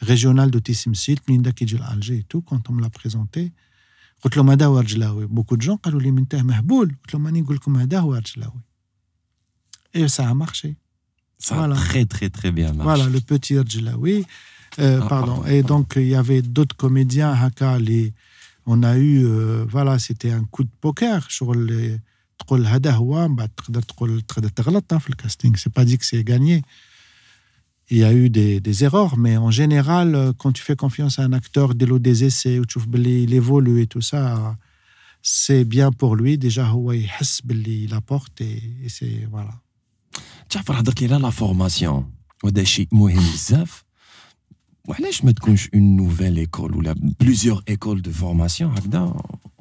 régional de Tissim Sit, Minda Kijil et tout, quand on me l'a présenté. Beaucoup de gens ont dit que c'était un homme un don. Je leur ai que et ça a marché. Ça a très, très, très bien marché. Voilà, le petit Rjlaoui. Euh, ah, pardon. Et donc, il y avait d'autres comédiens, Hakali, on a eu, euh, voilà, c'était un coup de poker sur le hein, Le casting, c'est pas dit que c'est gagné. Il y a eu des, erreurs, mais en général, euh, quand tu fais confiance à un acteur dès le des essais, où tu il évolue et tout ça, c'est bien pour lui. Déjà, il apporte et c'est voilà. Il y a la formation. Il y a plusieurs écoles de formation.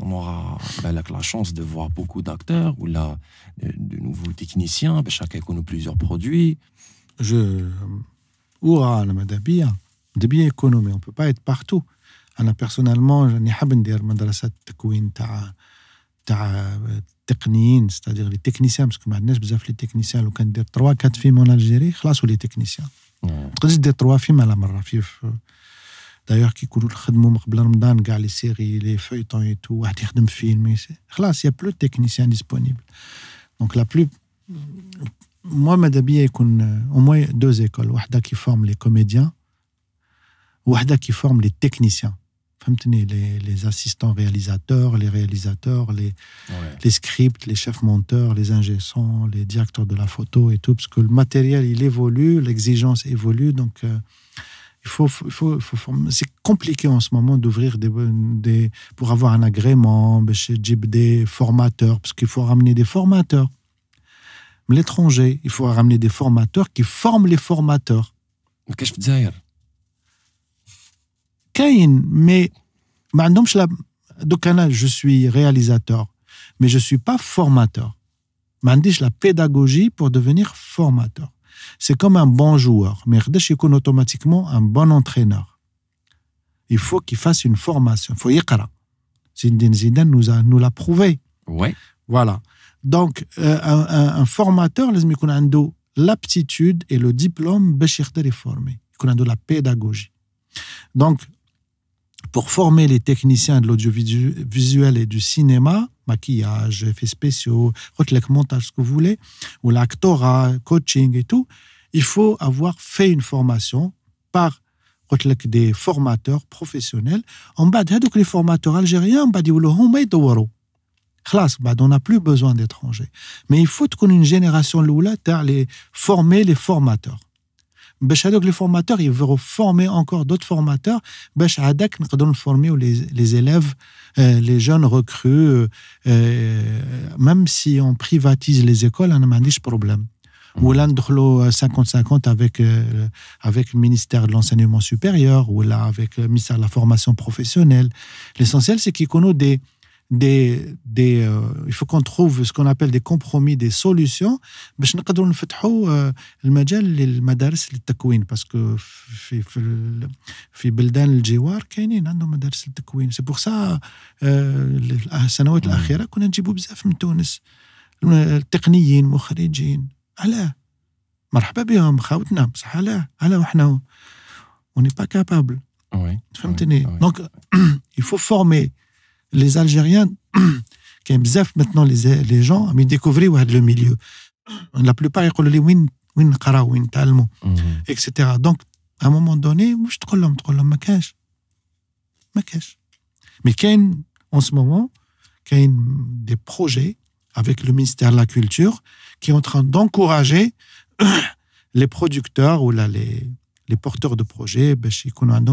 On aura ben, la chance de voir beaucoup d'acteurs, de nouveaux techniciens, ben, chacun connaît plusieurs produits. Je suis de me dire que je suis en train de me je de dire que de التقنيين ستادير لي تكنيسيان باسكو ما عندناش بزاف لي تكنيسيان لو كان دير تروا كات فيم اون الجيري خلاص ولي تكنيسيان ما تقدرش دير تروا فيم على مره في دايوغ كي يكونوا نخدموا من قبل رمضان كاع لي سيري لي فويتون اي تو واحد يخدم فيلم خلاص يا بلو تكنيسيان ديسبونيبل دونك لا بلو موا ماذا بيا يكون او موان دو زيكول وحده كي فورم لي كوميديان وحده كي فورم لي تكنيسيان les, les, assistants réalisateurs, les réalisateurs, les, les scripts, les chefs monteurs, les ingénieurs, les directeurs de la photo et tout, parce que le matériel, il évolue, l'exigence évolue, donc euh, il faut, il c'est compliqué en ce moment d'ouvrir des, des, pour avoir un agrément, ben, chez des formateurs, parce qu'il faut ramener des formateurs. Mais L'étranger, il faut ramener des formateurs qui forment les formateurs. qu'est-ce que je dire mais je suis réalisateur, mais je ne suis pas formateur. Je la pédagogie pour devenir formateur. C'est comme un bon joueur, mais je suis automatiquement un bon entraîneur. Il faut qu'il fasse une formation. Il faut y croire. nous a nous l'a prouvé. Voilà. Donc, euh, un formateur, les l'aptitude et le diplôme pour former. Il la pédagogie. Donc, pour former les techniciens de l'audiovisuel et du cinéma, maquillage, effets spéciaux, montage, ce que vous voulez, ou l'actorat, coaching et tout, il faut avoir fait une formation par des formateurs professionnels. En bas, les formateurs algériens, on n'a plus besoin d'étrangers. Mais il faut qu'on ait une génération loula, les former les formateurs les formateurs لي فورماتور former encore d'autres formateurs فورماتور باش les نقدروا les لي si لي جون ريكرو ميم on اون بريفاتيز لي زيكول انا ما عنديش بروبليم mm. ولا ندخلوا 50 50 avec avec le ministère de l'enseignement supérieur ou là avec le ministère de la formation professionnelle l'essentiel c'est qu'ils connaissent des des, des, euh, il faut qu'on trouve ce qu'on appelle des compromis, des solutions, باش نقدروا نفتحوا euh, المجال للمدارس للتكوين باسكو في في في بلدان الجوار كاينين عندهم مدارس للتكوين سي بور سا السنوات الاخيره كنا نجيبوا بزاف من تونس التقنيين مخرجين علاه مرحبا بهم خاوتنا بصح علاه علاه وحنا وني با كابابل فهمتني دونك il faut former les Algériens, qui aiment maintenant les, les gens, ont découvrir le milieu. La plupart, ils disent les win, win, talmo, etc. Donc, à un moment donné, moi, je te dis, ma cache. Ma cache. Mais a, en ce moment, y a des projets avec le ministère de la Culture qui est en train d'encourager les producteurs ou là, les, les porteurs de projets, ben,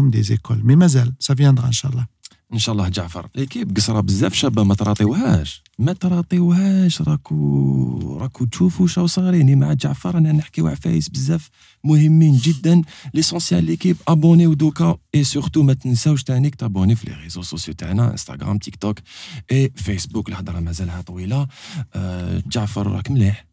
des écoles. Mais mazel, ça viendra, Inch'Allah. ان شاء الله جعفر ليكيب قصره بزاف شابه ما تراطيوهاش ما تراطيوهاش راكو راكو تشوفوا شو صاريني مع جعفر رانا نحكيو عفايس بزاف مهمين جدا ليسونسيال ليكيب ابوني ودوكا اي سورتو ما تنساوش تانيك تابوني في لي ريزو سوسيو تاعنا انستغرام تيك توك اي فيسبوك الهضره مازالها طويله أه جعفر راك مليح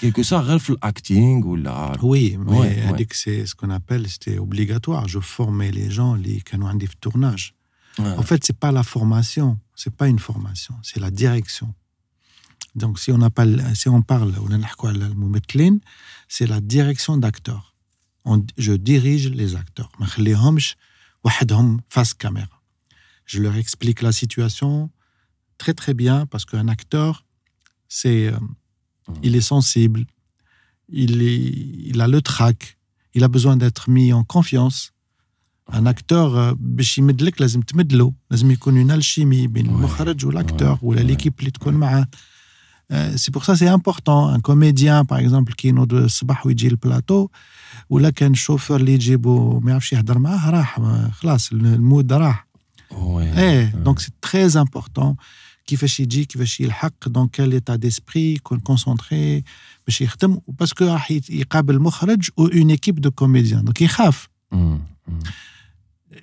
quelque sorte, Ralph acting ou là Oui, mais c'est ce qu'on appelle, c'était obligatoire. Je formais les gens, les canons de tournage. En fait, c'est pas la formation, c'est pas une formation, c'est la direction. Donc, si on, pas, si on parle, on c'est la direction d'acteurs. Je dirige les acteurs. face caméra. Je leur explique la situation très très bien parce qu'un acteur, c'est euh, Mm. Il est sensible, il a le trac, il a besoin d'être mis en confiance. Un acteur, pour euh, l'améliorer, il faut l'améliorer. Il faut qu'il y ait une alchimie entre le directeur et l'acteur, ou l'équipe qui est euh, C'est pour ça que c'est important. Un comédien, par exemple, qui est au plateau le plateau, ou un chauffeur qui est au... je ne un d'entre il va bien, le mood va bien. Donc c'est très important fait chier qui fait chier le dans quel état d'esprit concentré, mais parce que ah, il y a ou une équipe de comédiens donc il peur... Mm, mm.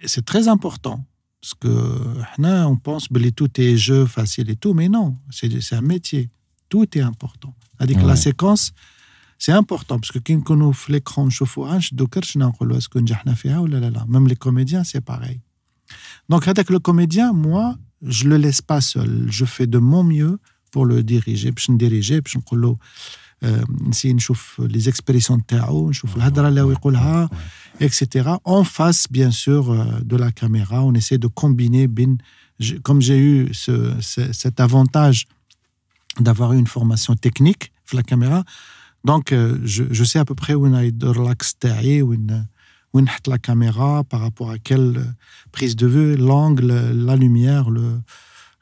c'est très important parce que on pense que tout est jeu facile et tout mais non c'est un métier tout est important a dit que la séquence c'est important parce que ou même les comédiens c'est pareil donc avec le comédien moi je le laisse pas seul. Je fais de mon mieux pour le diriger, ne Je pas, euh, si on نسي نشوف les زيكسبريسيون تاعو نشوف الهضره اللي هو etc. En face, bien sûr, euh, de la caméra, on essaie de combiner. comme j'ai eu cet avantage d'avoir une formation technique, la caméra, donc euh, je, sais à peu près où on a de relax e, où une où est la caméra, par rapport à quelle prise de vue, l'angle, la lumière, le,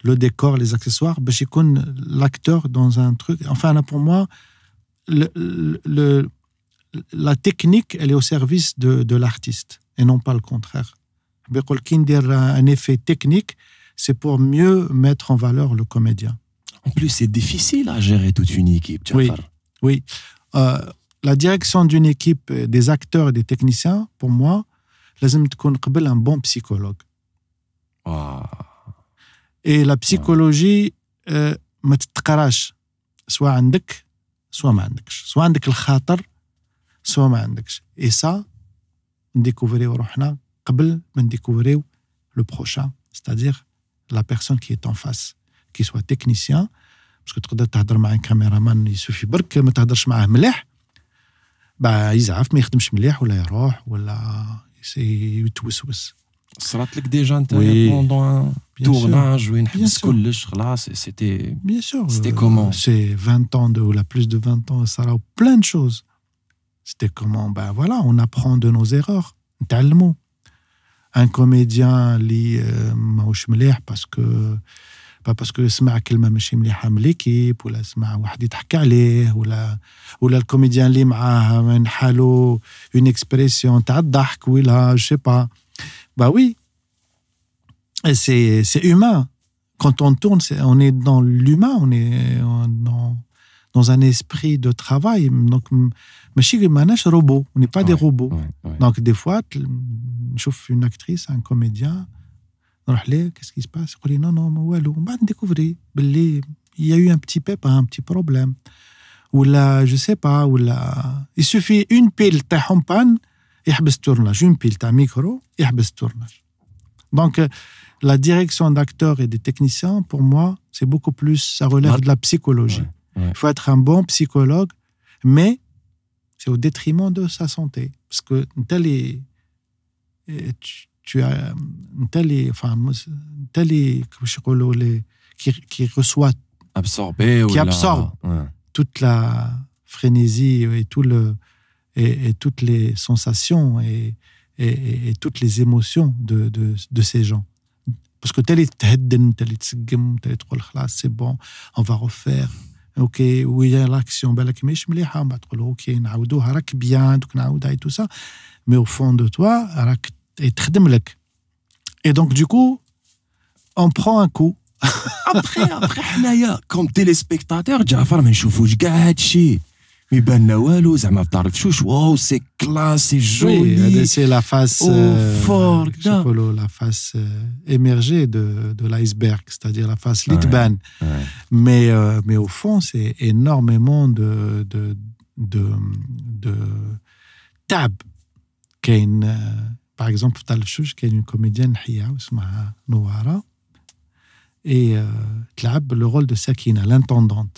le décor, les accessoires, l'acteur dans un truc. Enfin, là, pour moi, le, le, la technique, elle est au service de, l'artiste et non pas le contraire. Un effet technique, c'est pour mieux mettre en valeur le comédien. En plus, c'est difficile à gérer toute une équipe. Oui, oui. Euh, la direction d'une équipe euh, des acteurs et des techniciens, pour moi, il un bon psychologue. Ah. Et la psychologie, euh, ma oh. soit عندك, soit ma soit عندك le khater, soit ma Et ça, on découvre avant de le prochain, c'est-à-dire la personne qui est en face, qui soit technicien, parce que tu peux parler avec un caméraman, il suffit que tu ne parles pas avec باه يزعف ما يخدمش مليح ولا يروح ولا يتوسوس صرات لك ديجا انت بوندون tournage وين حبس كلش خلاص c'était bien sûr c'était comment c'est 20 ans de ou la plus de 20 ans ça a plein de choses c'était comment ben voilà on apprend de nos erreurs tellement. un comédien lit ماهوش euh, مليح parce que pas parce que le quelqu'un qui me fait un mal-équip ou j'entends une petite harceler ou la ou la comédienne ah qui un halo une expression tard d'arc ou la je sais pas bah oui c'est humain quand on tourne on est dans l'humain on est dans un esprit de travail donc mes chiffres manège robots on n'est pas des robots donc des fois je vois une actrice un comédien qu'est-ce qui se passe? non non il y a eu un petit pep un petit problème ou là, je sais pas il suffit une pile tahmpan et tournage. une pile micro donc euh, la direction d'acteurs et de techniciens pour moi c'est beaucoup plus ça relève de la psychologie Il faut être un bon psychologue mais c'est au détriment de sa santé parce que tel tu as euh, une telle, enfin, une telle, qui, reçoit, qui absorbe toute la frénésie et tout le et, toutes les sensations et, et, toutes les émotions de, de, ces gens. Parce que tel est tel c'est bon, on va refaire. OK, oui, l'action, ok, bien, tout ça. Mais au fond de toi, et te Et donc, du coup, on prend un coup. après, après, Naya, comme téléspectateur, Jafar, mais je vous gâche. Mais ben, Nawalo, ça m'a parlé de chouchou. Wow, oh, c'est classe, c'est joli. Eh ben, c'est la face. Oh, fort, euh, chocolat, la face euh, émergée de, de l'iceberg, c'est-à-dire la face litban. Ouais, Mais, euh, mais au fond, c'est énormément de, de, de, de tab. Kane. باغ اكزومبل في طلفشوش كاين اون كوميديان نحيها اسمها نواره اي تلعب لو رول دو ساكينه لانتوندونت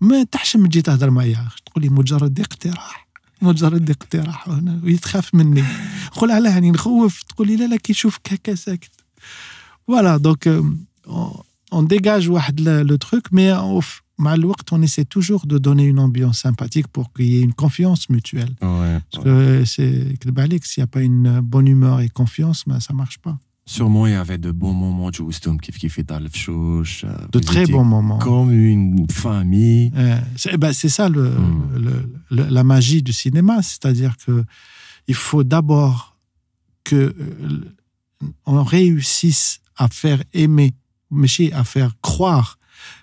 ما تحشم تجي تهضر معايا تقول لي مجرد اقتراح مجرد اقتراح هنا ويتخاف مني نقول علاه هاني نخوف تقول لي لا لا كي يشوفك هكا ساكت فوالا دونك اون ديجاج واحد لو تخوك مي Malouakt, on essaie toujours de donner une ambiance sympathique pour qu'il y ait une confiance mutuelle. parce Parce euh, c'est que c'est s'il n'y a pas une euh, bonne humeur et confiance, ben, ça ne marche pas. Sûrement, il y avait de bons moments, euh, De très bons moments. Comme une famille. Eh ben, c'est ça hmm. le, la magie du cinéma, c'est-à-dire que il faut d'abord que on réussisse à faire aimer, mais à faire croire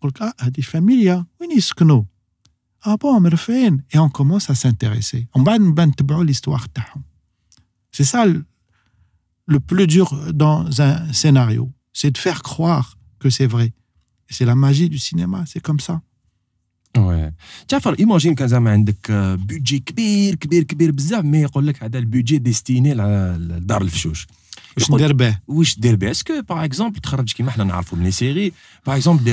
Pourquoi des familles. où ils s'ennuient? Alors on commence à s'intéresser. On va nous bande l'histoire d'eux. C'est ça le plus dur dans un scénario, c'est de faire croire que c'est vrai. C'est la magie du cinéma, c'est comme ça. Ouais. Tu as à imaginer qu'à jamais tu as un budget كبير كبير كبير بزاف, mais il te dit que هذا le budget destiné à la dar el fchouch. Qu'est-ce que ce que par exemple, tu arranges comme on la نعرفو les séries, par exemple, tu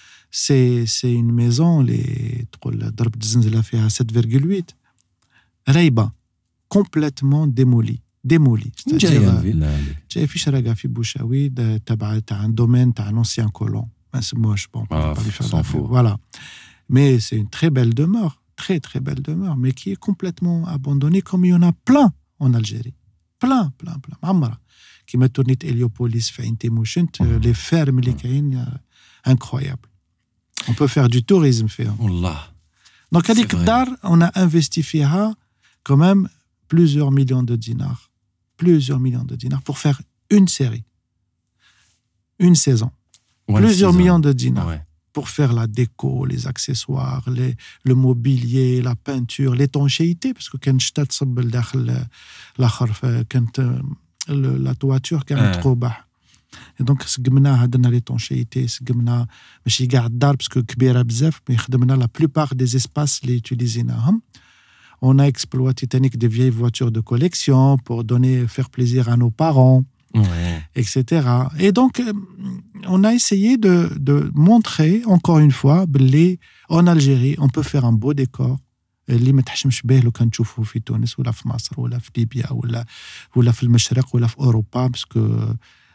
c'est une maison, les Darb a fait à 7,8. raiba complètement démolie. démolie. C'est-à-dire, euh, hein, j'ai fait Charagafi Bouchaoui, t'as un domaine, t'as un ancien colon. Ben, c'est moche, bon, ah, Voilà. Mais c'est une très belle demeure, très très belle demeure, mais qui est complètement abandonnée, comme il y en a plein en Algérie. Plein, plein, plein. Amra, qui m'a tourné Héliopolis, une Temouchent, mmh. les fermes, les mmh. caïnes, euh, incroyables. On peut faire du tourisme. Faire. Donc, à l'Iqdar, on a investi quand même plusieurs millions de dinars. Plusieurs millions de dinars pour faire une série. Une saison. plusieurs millions de dinars. Pour faire la déco, les accessoires, le mobilier, la peinture, l'étanchéité, parce que quand euh, la toiture, est trop bas et donc ce gymnase a donné à l'étanchéité ce gymnase mais il garde d'ailleurs parce que il y a des arbres mais on a la plupart des espaces les utilisés on a exploité même des vieilles voitures de collection pour donner faire plaisir à nos parents etc et donc euh, on a essayé de de montrer encore une fois bel en Algérie on peut faire un beau décor là mais tu peux aller au Maroc ou au Libye ou là ou là au Maghreb ou là en Europe parce que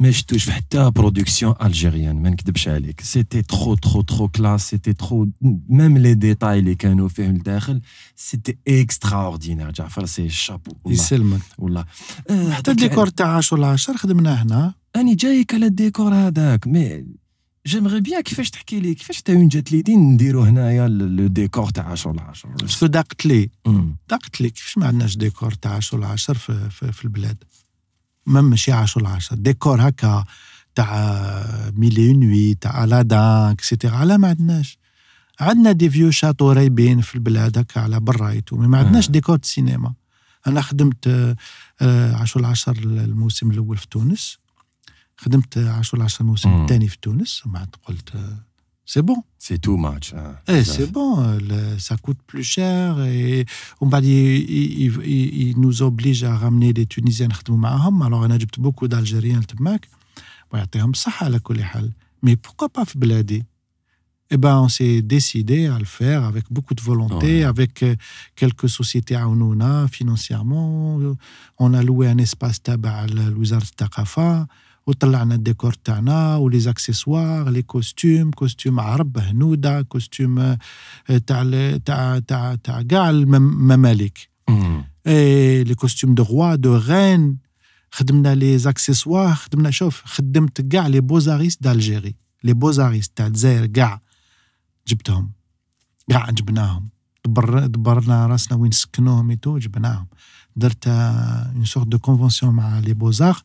ما شفتوش في حتى برودكسيون الجيريان ما نكذبش عليك سيتي ترو ترو ترو كلاس سيتي ترو ميم لي ديتاي اللي كانوا فيهم لداخل سيتي اكسترا اوردينير جعفر سي شابو يسلمك والله حتى الديكور تاع عاشور العشر خدمناه هنا اني جايك على الديكور هذاك مي جيمغي بيان كيفاش تحكي لي كيفاش تا اون جات ليدي نديرو هنايا لو ديكور تاع 10 ل 10 باسكو داقت لي داقت لي كيفاش ما عندناش ديكور تاع 10 ل 10 في, في, في البلاد ميم شي عشر العشرة ديكور هكا تاع ميلي نوي تاع الادان اكسيتيرا لا ما عندناش عندنا دي فيو شاتو رايبين في البلاد هكا على برايت ما عندناش ديكور سينما انا خدمت آه، عشر العشر الموسم الاول في تونس خدمت عشر العشر الموسم الثاني في تونس ومن بعد قلت آه، C'est bon. C'est too much. Hein. Eh, c'est bon, euh, ça coûte plus cher et on va dire, ils il, nous obligent à ramener des Tunisiens Alors, on a beaucoup d'Algériens hein. Mais pourquoi pas Fbladi eh ben, on s'est décidé à le faire avec beaucoup de volonté, avec euh, quelques sociétés à financièrement. On a loué un espace tabac à l'Ouizar Taqafa. Les accessoires, les costumes, les costumes arabes, les costumes de roi, de les accessoires, les d'Algérie, les beaux de de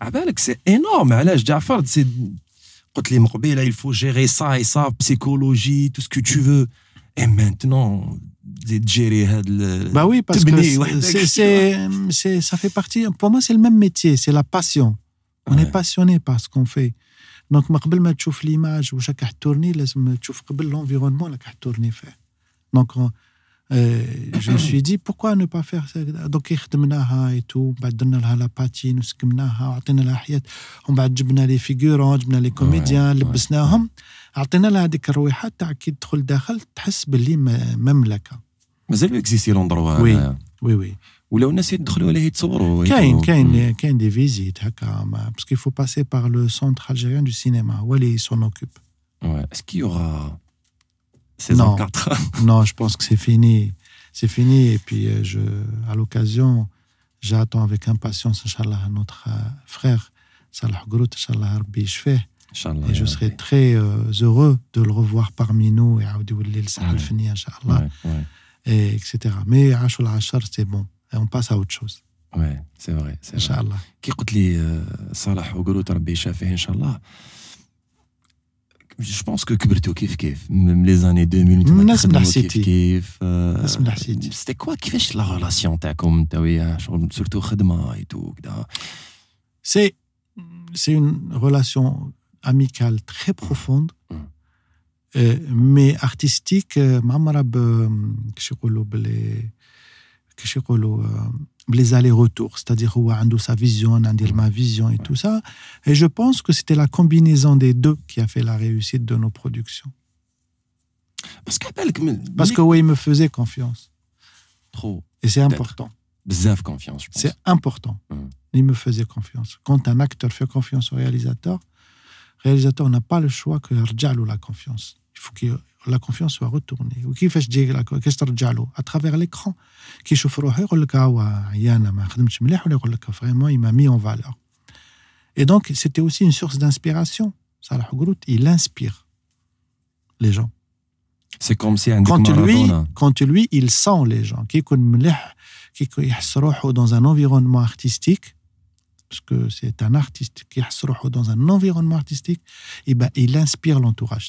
Ah ben, c'est énorme علاش جعفر à قلت لي il faut gérer ça et ça psychologie tout ce que tu veux et maintenant gérer هاد bah oui parce que c'est ça fait partie pour moi c'est le même métier c'est la passion on est passionné par ce qu'on fait Donc, l'image قبل ما تشوف l'image ou chaque تورني لازم تشوف قبل fait. Donc جو سوي دي بوركوا نو با فير دوك خدمناها اي تو بعد درنا لها لاباتين وسكمناها وعطينا لها حياه ومن بعد جبنا لي فيغورون جبنا لي كوميديان لبسناهم عطينا لها هذيك الرويحه تاع كي تدخل داخل تحس باللي مملكه مازال اكزيستي لوندروا وي وي وي ولاو الناس يدخلوا عليه يتصوروا كاين كاين كاين دي فيزيت هكا باسكو فو باسي باغ لو سونتر الجيريان دو سينما هو اللي سون اوكوب Ouais. est aura non, Non, je pense que c'est fini. C'est fini. Et puis, euh, à l'occasion, j'attends avec impatience, Inch'Allah, notre euh, frère, Salah Grout, Inch'Allah, Arbi, je fais. Et je serai très euh, heureux de le revoir parmi nous et Fini, Inch'Allah. Et etc. Mais Ashul Ashar, c'est bon. Et on passe à autre chose. Ouais, c'est vrai. Inch'Allah. Qui les Salah Grout, Arbi, je fais, Inch'Allah je pense que Kuberto Kif Kif, même les années 2000, euh, c'était quoi Kif la relation comme euh, surtout et tout C'est une relation amicale très mm. profonde, mm. Euh, mais artistique, je les allers-retours, c'est-à-dire où a sa vision, a ma vision et tout ça. Et je pense que c'était la combinaison des deux qui a fait la réussite de nos productions. Parce, Parce que oui, il me faisait confiance. Trop. Et c'est important. Bzaf confiance, C'est important. Mm. Il me faisait confiance. Quand un acteur fait confiance au réalisateur, le réalisateur n'a pas le choix que Rjal ou la confiance. Il faut qu'il la confiance soit retournée À travers l'écran. ترجع euh, vraiment il m'a mis en valeur et donc c'était aussi une source d'inspiration Salah il inspire les gens c'est comme si un quand lui quand lui il sent les gens qui qui dans un environnement artistique parce que c'est un artiste qui dans un environnement artistique et eh ben il inspire l'entourage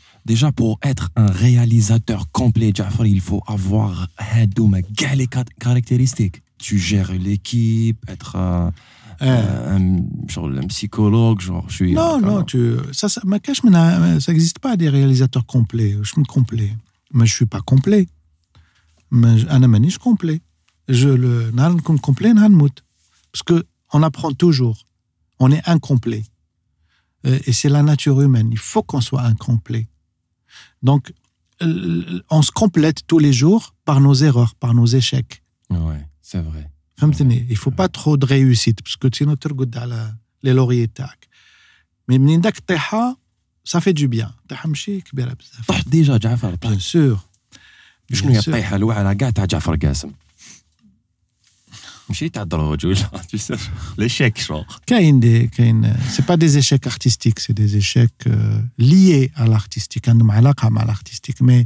Déjà, pour être un réalisateur complet, il faut avoir les caractéristiques. Tu gères l'équipe, être eh. euh, un, genre, un, psychologue, genre je suis. Non, non, tu, ça, ça n'existe euh, pas des réalisateurs complets. Je suis complet, mais je suis pas complet. Mais je suis complet. Je le complet, parce que on apprend toujours. On est incomplet. Euh, et c'est la nature humaine. Il faut qu'on soit incomplet. Donc, euh, euh, on se complète tous les jours par nos erreurs, par nos échecs. Ouais, c'est vrai. فهمتني il faut pas trop de réussite parce que sinon ترقد على les lauriers mais منين داك الطيحه ça fait du bien tu ماشي كبيره bien sûr ديجا جعفر déjà سور شنو هي la الوعره كاع تاع l'échec genre échecs artistiques c'est des échecs euh, liés à l'artistique mais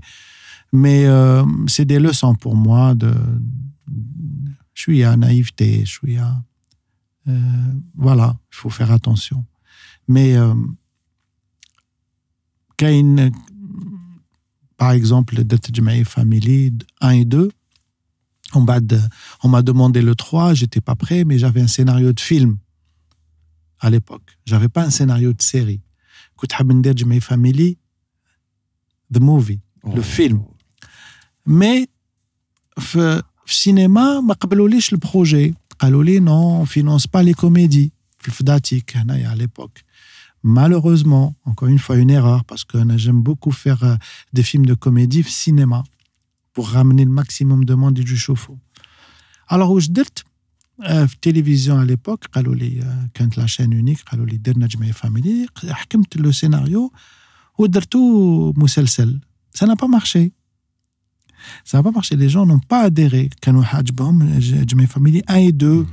mais euh, c'est des leçons pour moi de je suis à naïveté suis à euh, voilà il faut faire attention mais par exemple par exemple de Family 1 et 2 on m'a demandé le 3, j'étais pas prêt, mais j'avais un scénario de film à l'époque. J'avais pas un scénario de série. Écoute, My Family, the movie, le oh. film. Mais, au cinéma, m'a le projet. à non, on finance pas les comédies. Hein, à l'époque. Malheureusement, encore une fois, une erreur, parce que j'aime beaucoup faire euh, des films de comédie, cinéma pour ramener le maximum de monde du chauffe-eau. Alors, où je dis, la télévision à l'époque, euh, quand la chaîne unique, famille, le scénario, ou tout Mousselsel. Ça n'a pas marché. Ça n'a pas marché. Les gens n'ont pas adhéré. Quand on famille 1 et 2. Hmm.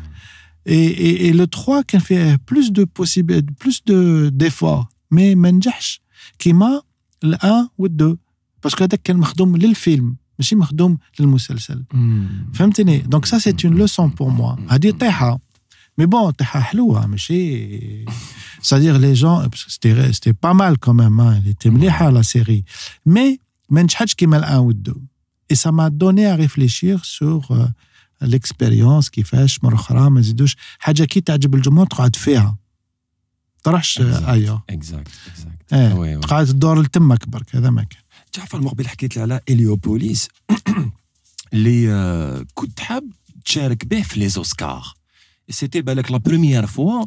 Et, et, et le 3 qui fait plus de possibilités, plus de, d'efforts. Mais Menjash, qui m'a le 1 ou le 2. Parce que c'est le film. ماشي مخدوم للمسلسل فهمتني دونك سا سيت اون لوسون بور موا هادي طيحه مي بون طيحه حلوه ماشي سادير لي جون سيتي با مال كوميم اللي تي مليحه لا سيري مي ما نجحتش كيما الان والدو اي سا ما دوني ا ريفليشير سور ليكسبيريونس كيفاش مره اخرى ما نزيدوش حاجه كي تعجب الجمهور تقعد فيها طرحش ايوه اكزاكت اكزاكت تقعد الدور لتمك برك هذا ما كان تعرف المقبل حكيت لي على اليوبوليس اللي آه، كنت حاب تشارك به في لي زوسكار سيتي بالك لا بروميير فوا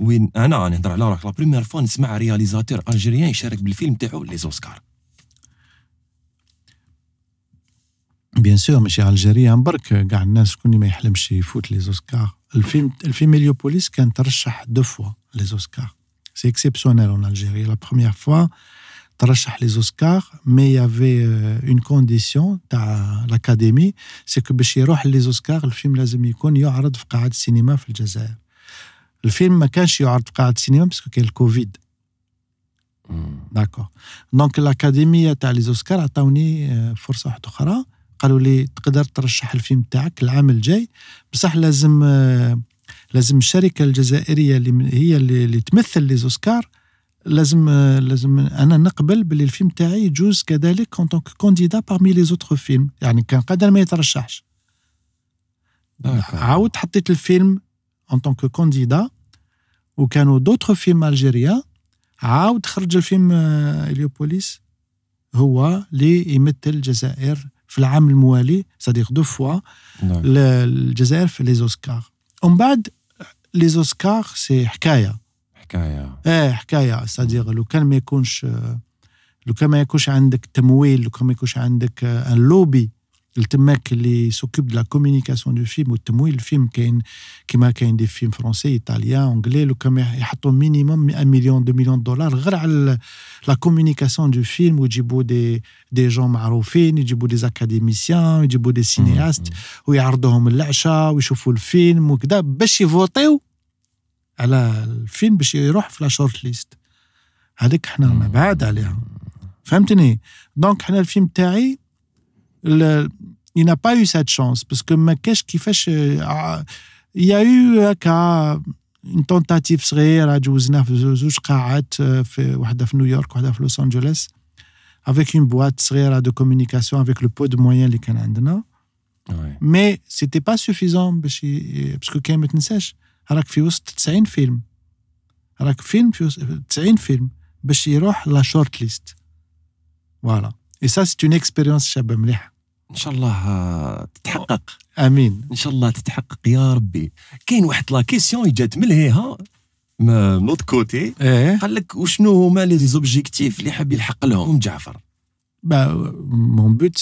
وين آه، نعم، انا نهضر على راك لا بروميير فوا نسمع رياليزاتور الجيريان يشارك بالفيلم تاعو لي زوسكار بيان سور ماشي الجيريان برك كاع الناس شكون ما يحلمش يفوت لي زوسكار الفيلم الفيلم اليوبوليس كان ترشح دو فوا لي زوسكار سي اكسيبسيونيل اون الجيري لا بروميير فوا ترشح لي زوسكار مي يافي اون كونديسيون تاع الاكاديمي سكو باش يروح لي زوسكار الفيلم لازم يكون يعرض في قاعه السينما في الجزائر الفيلم ما كانش يعرض في قاعه السينما باسكو كاين الكوفيد داكور دونك الاكاديميه تاع لي زوسكار عطاوني euh, فرصه واحده اخرى قالوا لي تقدر ترشح الفيلم تاعك العام الجاي بصح لازم euh, لازم الشركه الجزائريه اللي هي اللي, اللي تمثل لي زوسكار لازم لازم انا نقبل باللي الفيلم تاعي يجوز كذلك كون دونك كونديدا بارمي لي زوتر فيلم يعني كان قادر ما يترشحش عاود حطيت الفيلم اون طونك كونديدا وكانوا دوتر فيلم الجيريا عاود خرج الفيلم اليوبوليس آه، هو اللي يمثل الجزائر في العام الموالي صديق دو فوا الجزائر في لي زوسكار ومن بعد لي زوسكار سي حكايه حكايه ايه حكايه صديق لو كان ما يكونش لو كان ما يكونش عندك تمويل لو كان ما يكونش عندك ان لوبي التماك اللي سوكوب لا كومونيكاسيون دو فيلم والتمويل الفيلم كاين كيما كاين دي فيلم فرونسي ايطاليان انجلي لو كان يحطوا مينيموم 1 مليون 2 مليون دولار غير على لا كومونيكاسيون دو فيلم ويجيبوا دي دي جون معروفين يجيبوا دي اكاديميسيان يجيبوا دي سينياست ويعرضوهم العشاء ويشوفوا الفيلم وكذا باش يفوتيو le film, il n'a pas eu cette chance parce que ma il y a eu une tentative sérieuse à New York à Los Angeles avec une boîte de communication avec le pot de moyens les a. mais c'était pas suffisant parce que quand même sèche راك في وسط 90 فيلم راك فيلم في وسط 90 فيلم باش يروح لا شورت ليست فوالا اي سا سي اون اكسبيريونس شابه مليحه ان شاء الله آه، تتحقق امين ان شاء الله تتحقق يا ربي كاين واحد لا كيسيون جات من هيها من نوت كوتي إيه؟ قال لك وشنو هما لي زوبجيكتيف اللي حاب يلحق لهم جعفر با mon but,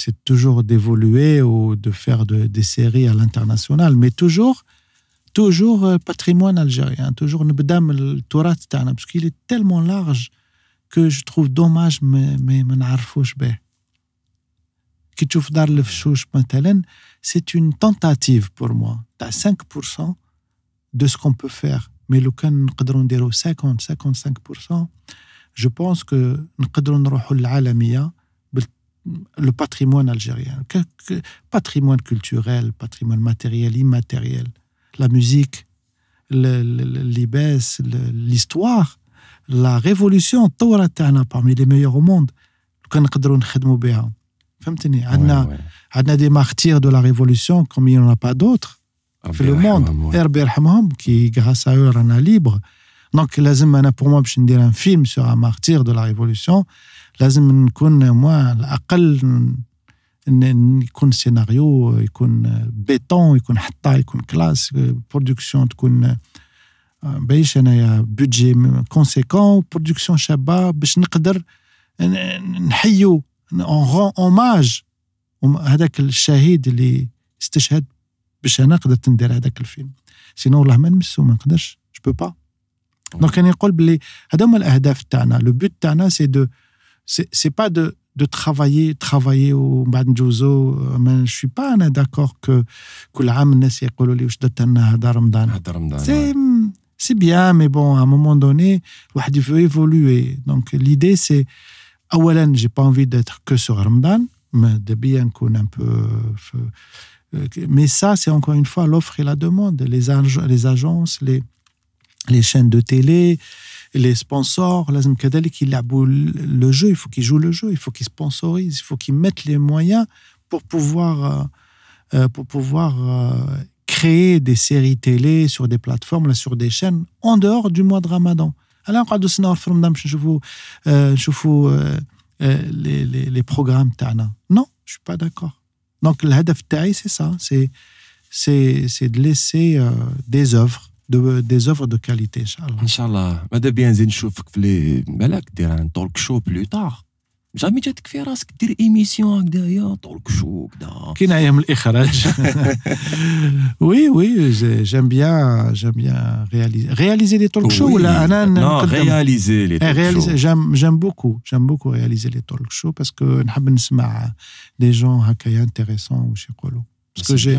c'est toujours d'évoluer ou de faire de, des séries à l'international, mais toujours toujours euh, patrimoine algérien, toujours le Torah parce qu'il est tellement large que je trouve dommage mais mais pas trouve Dar le c'est une tentative pour moi. Tu as 5% de ce qu'on peut faire, mais le nous نقدروا dire 50 55%. Je pense que nous نروحوا للعالميه le patrimoine algérien, patrimoine culturel, patrimoine matériel, immatériel la musique, le, l'histoire, la révolution, tout parmi les meilleurs au monde. Il y a des martyrs de la révolution comme il n'y en a pas d'autres. dans ah, le monde. Herbert Hamam, qui grâce à eux, libre. Donc, pour moi, je dire un film sur un martyr de la révolution. moi, ان يكون سيناريو يكون آه، بيتون يكون حطه يكون كلاس برودكسيون آه، تكون آه، بايش انايا بودجي كونسيكون برودكسيون شابه باش نقدر نحيو اون غون اوماج هذاك الشهيد اللي استشهد باش انا قدرت ندير هذاك الفيلم سينو والله ما نمسو ما نقدرش جو با دونك انا نقول بلي هذا هما الاهداف تاعنا لو بوت تاعنا سي دو سي با دو de travailler, travailler au banjozo. Euh, mais je ne suis pas d'accord que mm, c'est bien, mais bon, à un moment donné, il veut évoluer. Donc l'idée, c'est, je j'ai pas envie d'être que sur Ramadan, mais de bien qu'on un peu... Euh, euh, mais ça, c'est encore une fois l'offre et la demande. Les, les agences, les, les chaînes de télé, les sponsors, لازم كذلك boule le jeu, il faut qu'ils jouent le jeu, il faut qu'ils sponsorisent, il faut qu'ils mettent les moyens pour pouvoir, euh, euh, pour pouvoir euh, créer des séries télé sur des plateformes, là, sur des chaînes, en dehors du mois de Ramadan. Alors, on va les, les, les programmes Tana. Non, je ne suis pas d'accord. Donc, l'hadaf c'est ça, c'est de laisser des œuvres de, euh, des œuvres de qualité, Inch'Allah. Inch'Allah. Mais bien, je vous un talk show plus tard. Jamais tu te fait une que émission avec des talk show. Qui n'a le Oui, oui, j'aime bien, bien réaliser. Réaliser des talk shows. Là, non, non, réaliser les eh, talk shows. J'aime beaucoup. J'aime beaucoup réaliser les talk shows parce que j'aime bien des gens intéressants ou chez Colo. Parce que j'ai...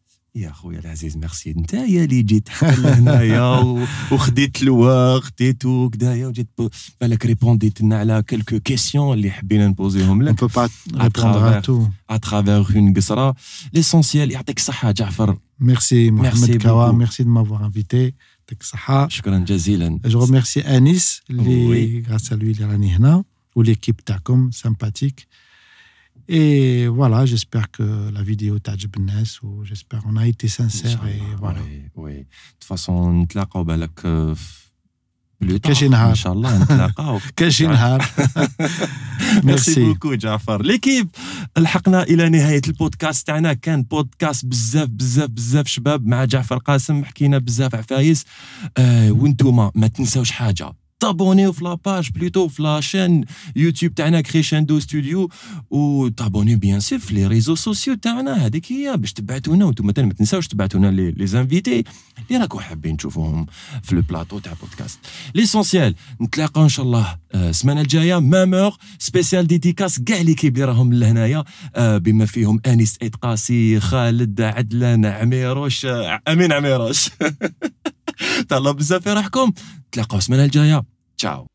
يا خويا العزيز ميرسي يا اللي جيت هنايا وخديت الوقت وكدايا وجيت بالك ريبونديت لنا على كلكو كيسيون اللي حبينا نبوزيهم لك اترافيغ اون قصره ليسونسيال يعطيك الصحه جعفر ميرسي محمد كوا ميرسي دو مافوار انفيتي يعطيك الصحه شكرا جزيلا جو ميرسي انيس اللي غراس لوي اللي راني هنا وليكيب تاعكم سامباتيك Et voilà, j'espère que la vidéo dit الناس j'espère qu'on a été sincère et voilà. Oui, oui. De toute façon, نتلاقاو بالك كاشي نهار ان شاء الله نتلاقاو كاشي نهار ميرسي بوكو جعفر ليكيب لحقنا الى نهايه البودكاست تاعنا كان بودكاست بزاف بزاف بزاف شباب مع جعفر قاسم حكينا بزاف عفايس آه وانتم ما تنساوش حاجه تابونيو في لاباج بلوتو في لاشين يوتيوب تاعنا كريشاندو ستوديو وتابوني بيان سي في لي ريزو سوسيو تاعنا هذيك هي باش تبعتونا وانتم مثلا ما تنساوش تبعتونا لي لي زانفيتي اللي راكم حابين تشوفوهم في لو بلاطو تاع بودكاست ليسونسيال نتلاقاو ان شاء الله السمانه آه، الجايه ميم اور سبيسيال ديديكاس كاع ليكيب اللي راهم لهنايا آه، بما فيهم انيس ايتقاسي خالد عدلان عميروش آه، امين عميروش تهلاو بزاف في روحكم تلاقاو السمانه الجايه Ciao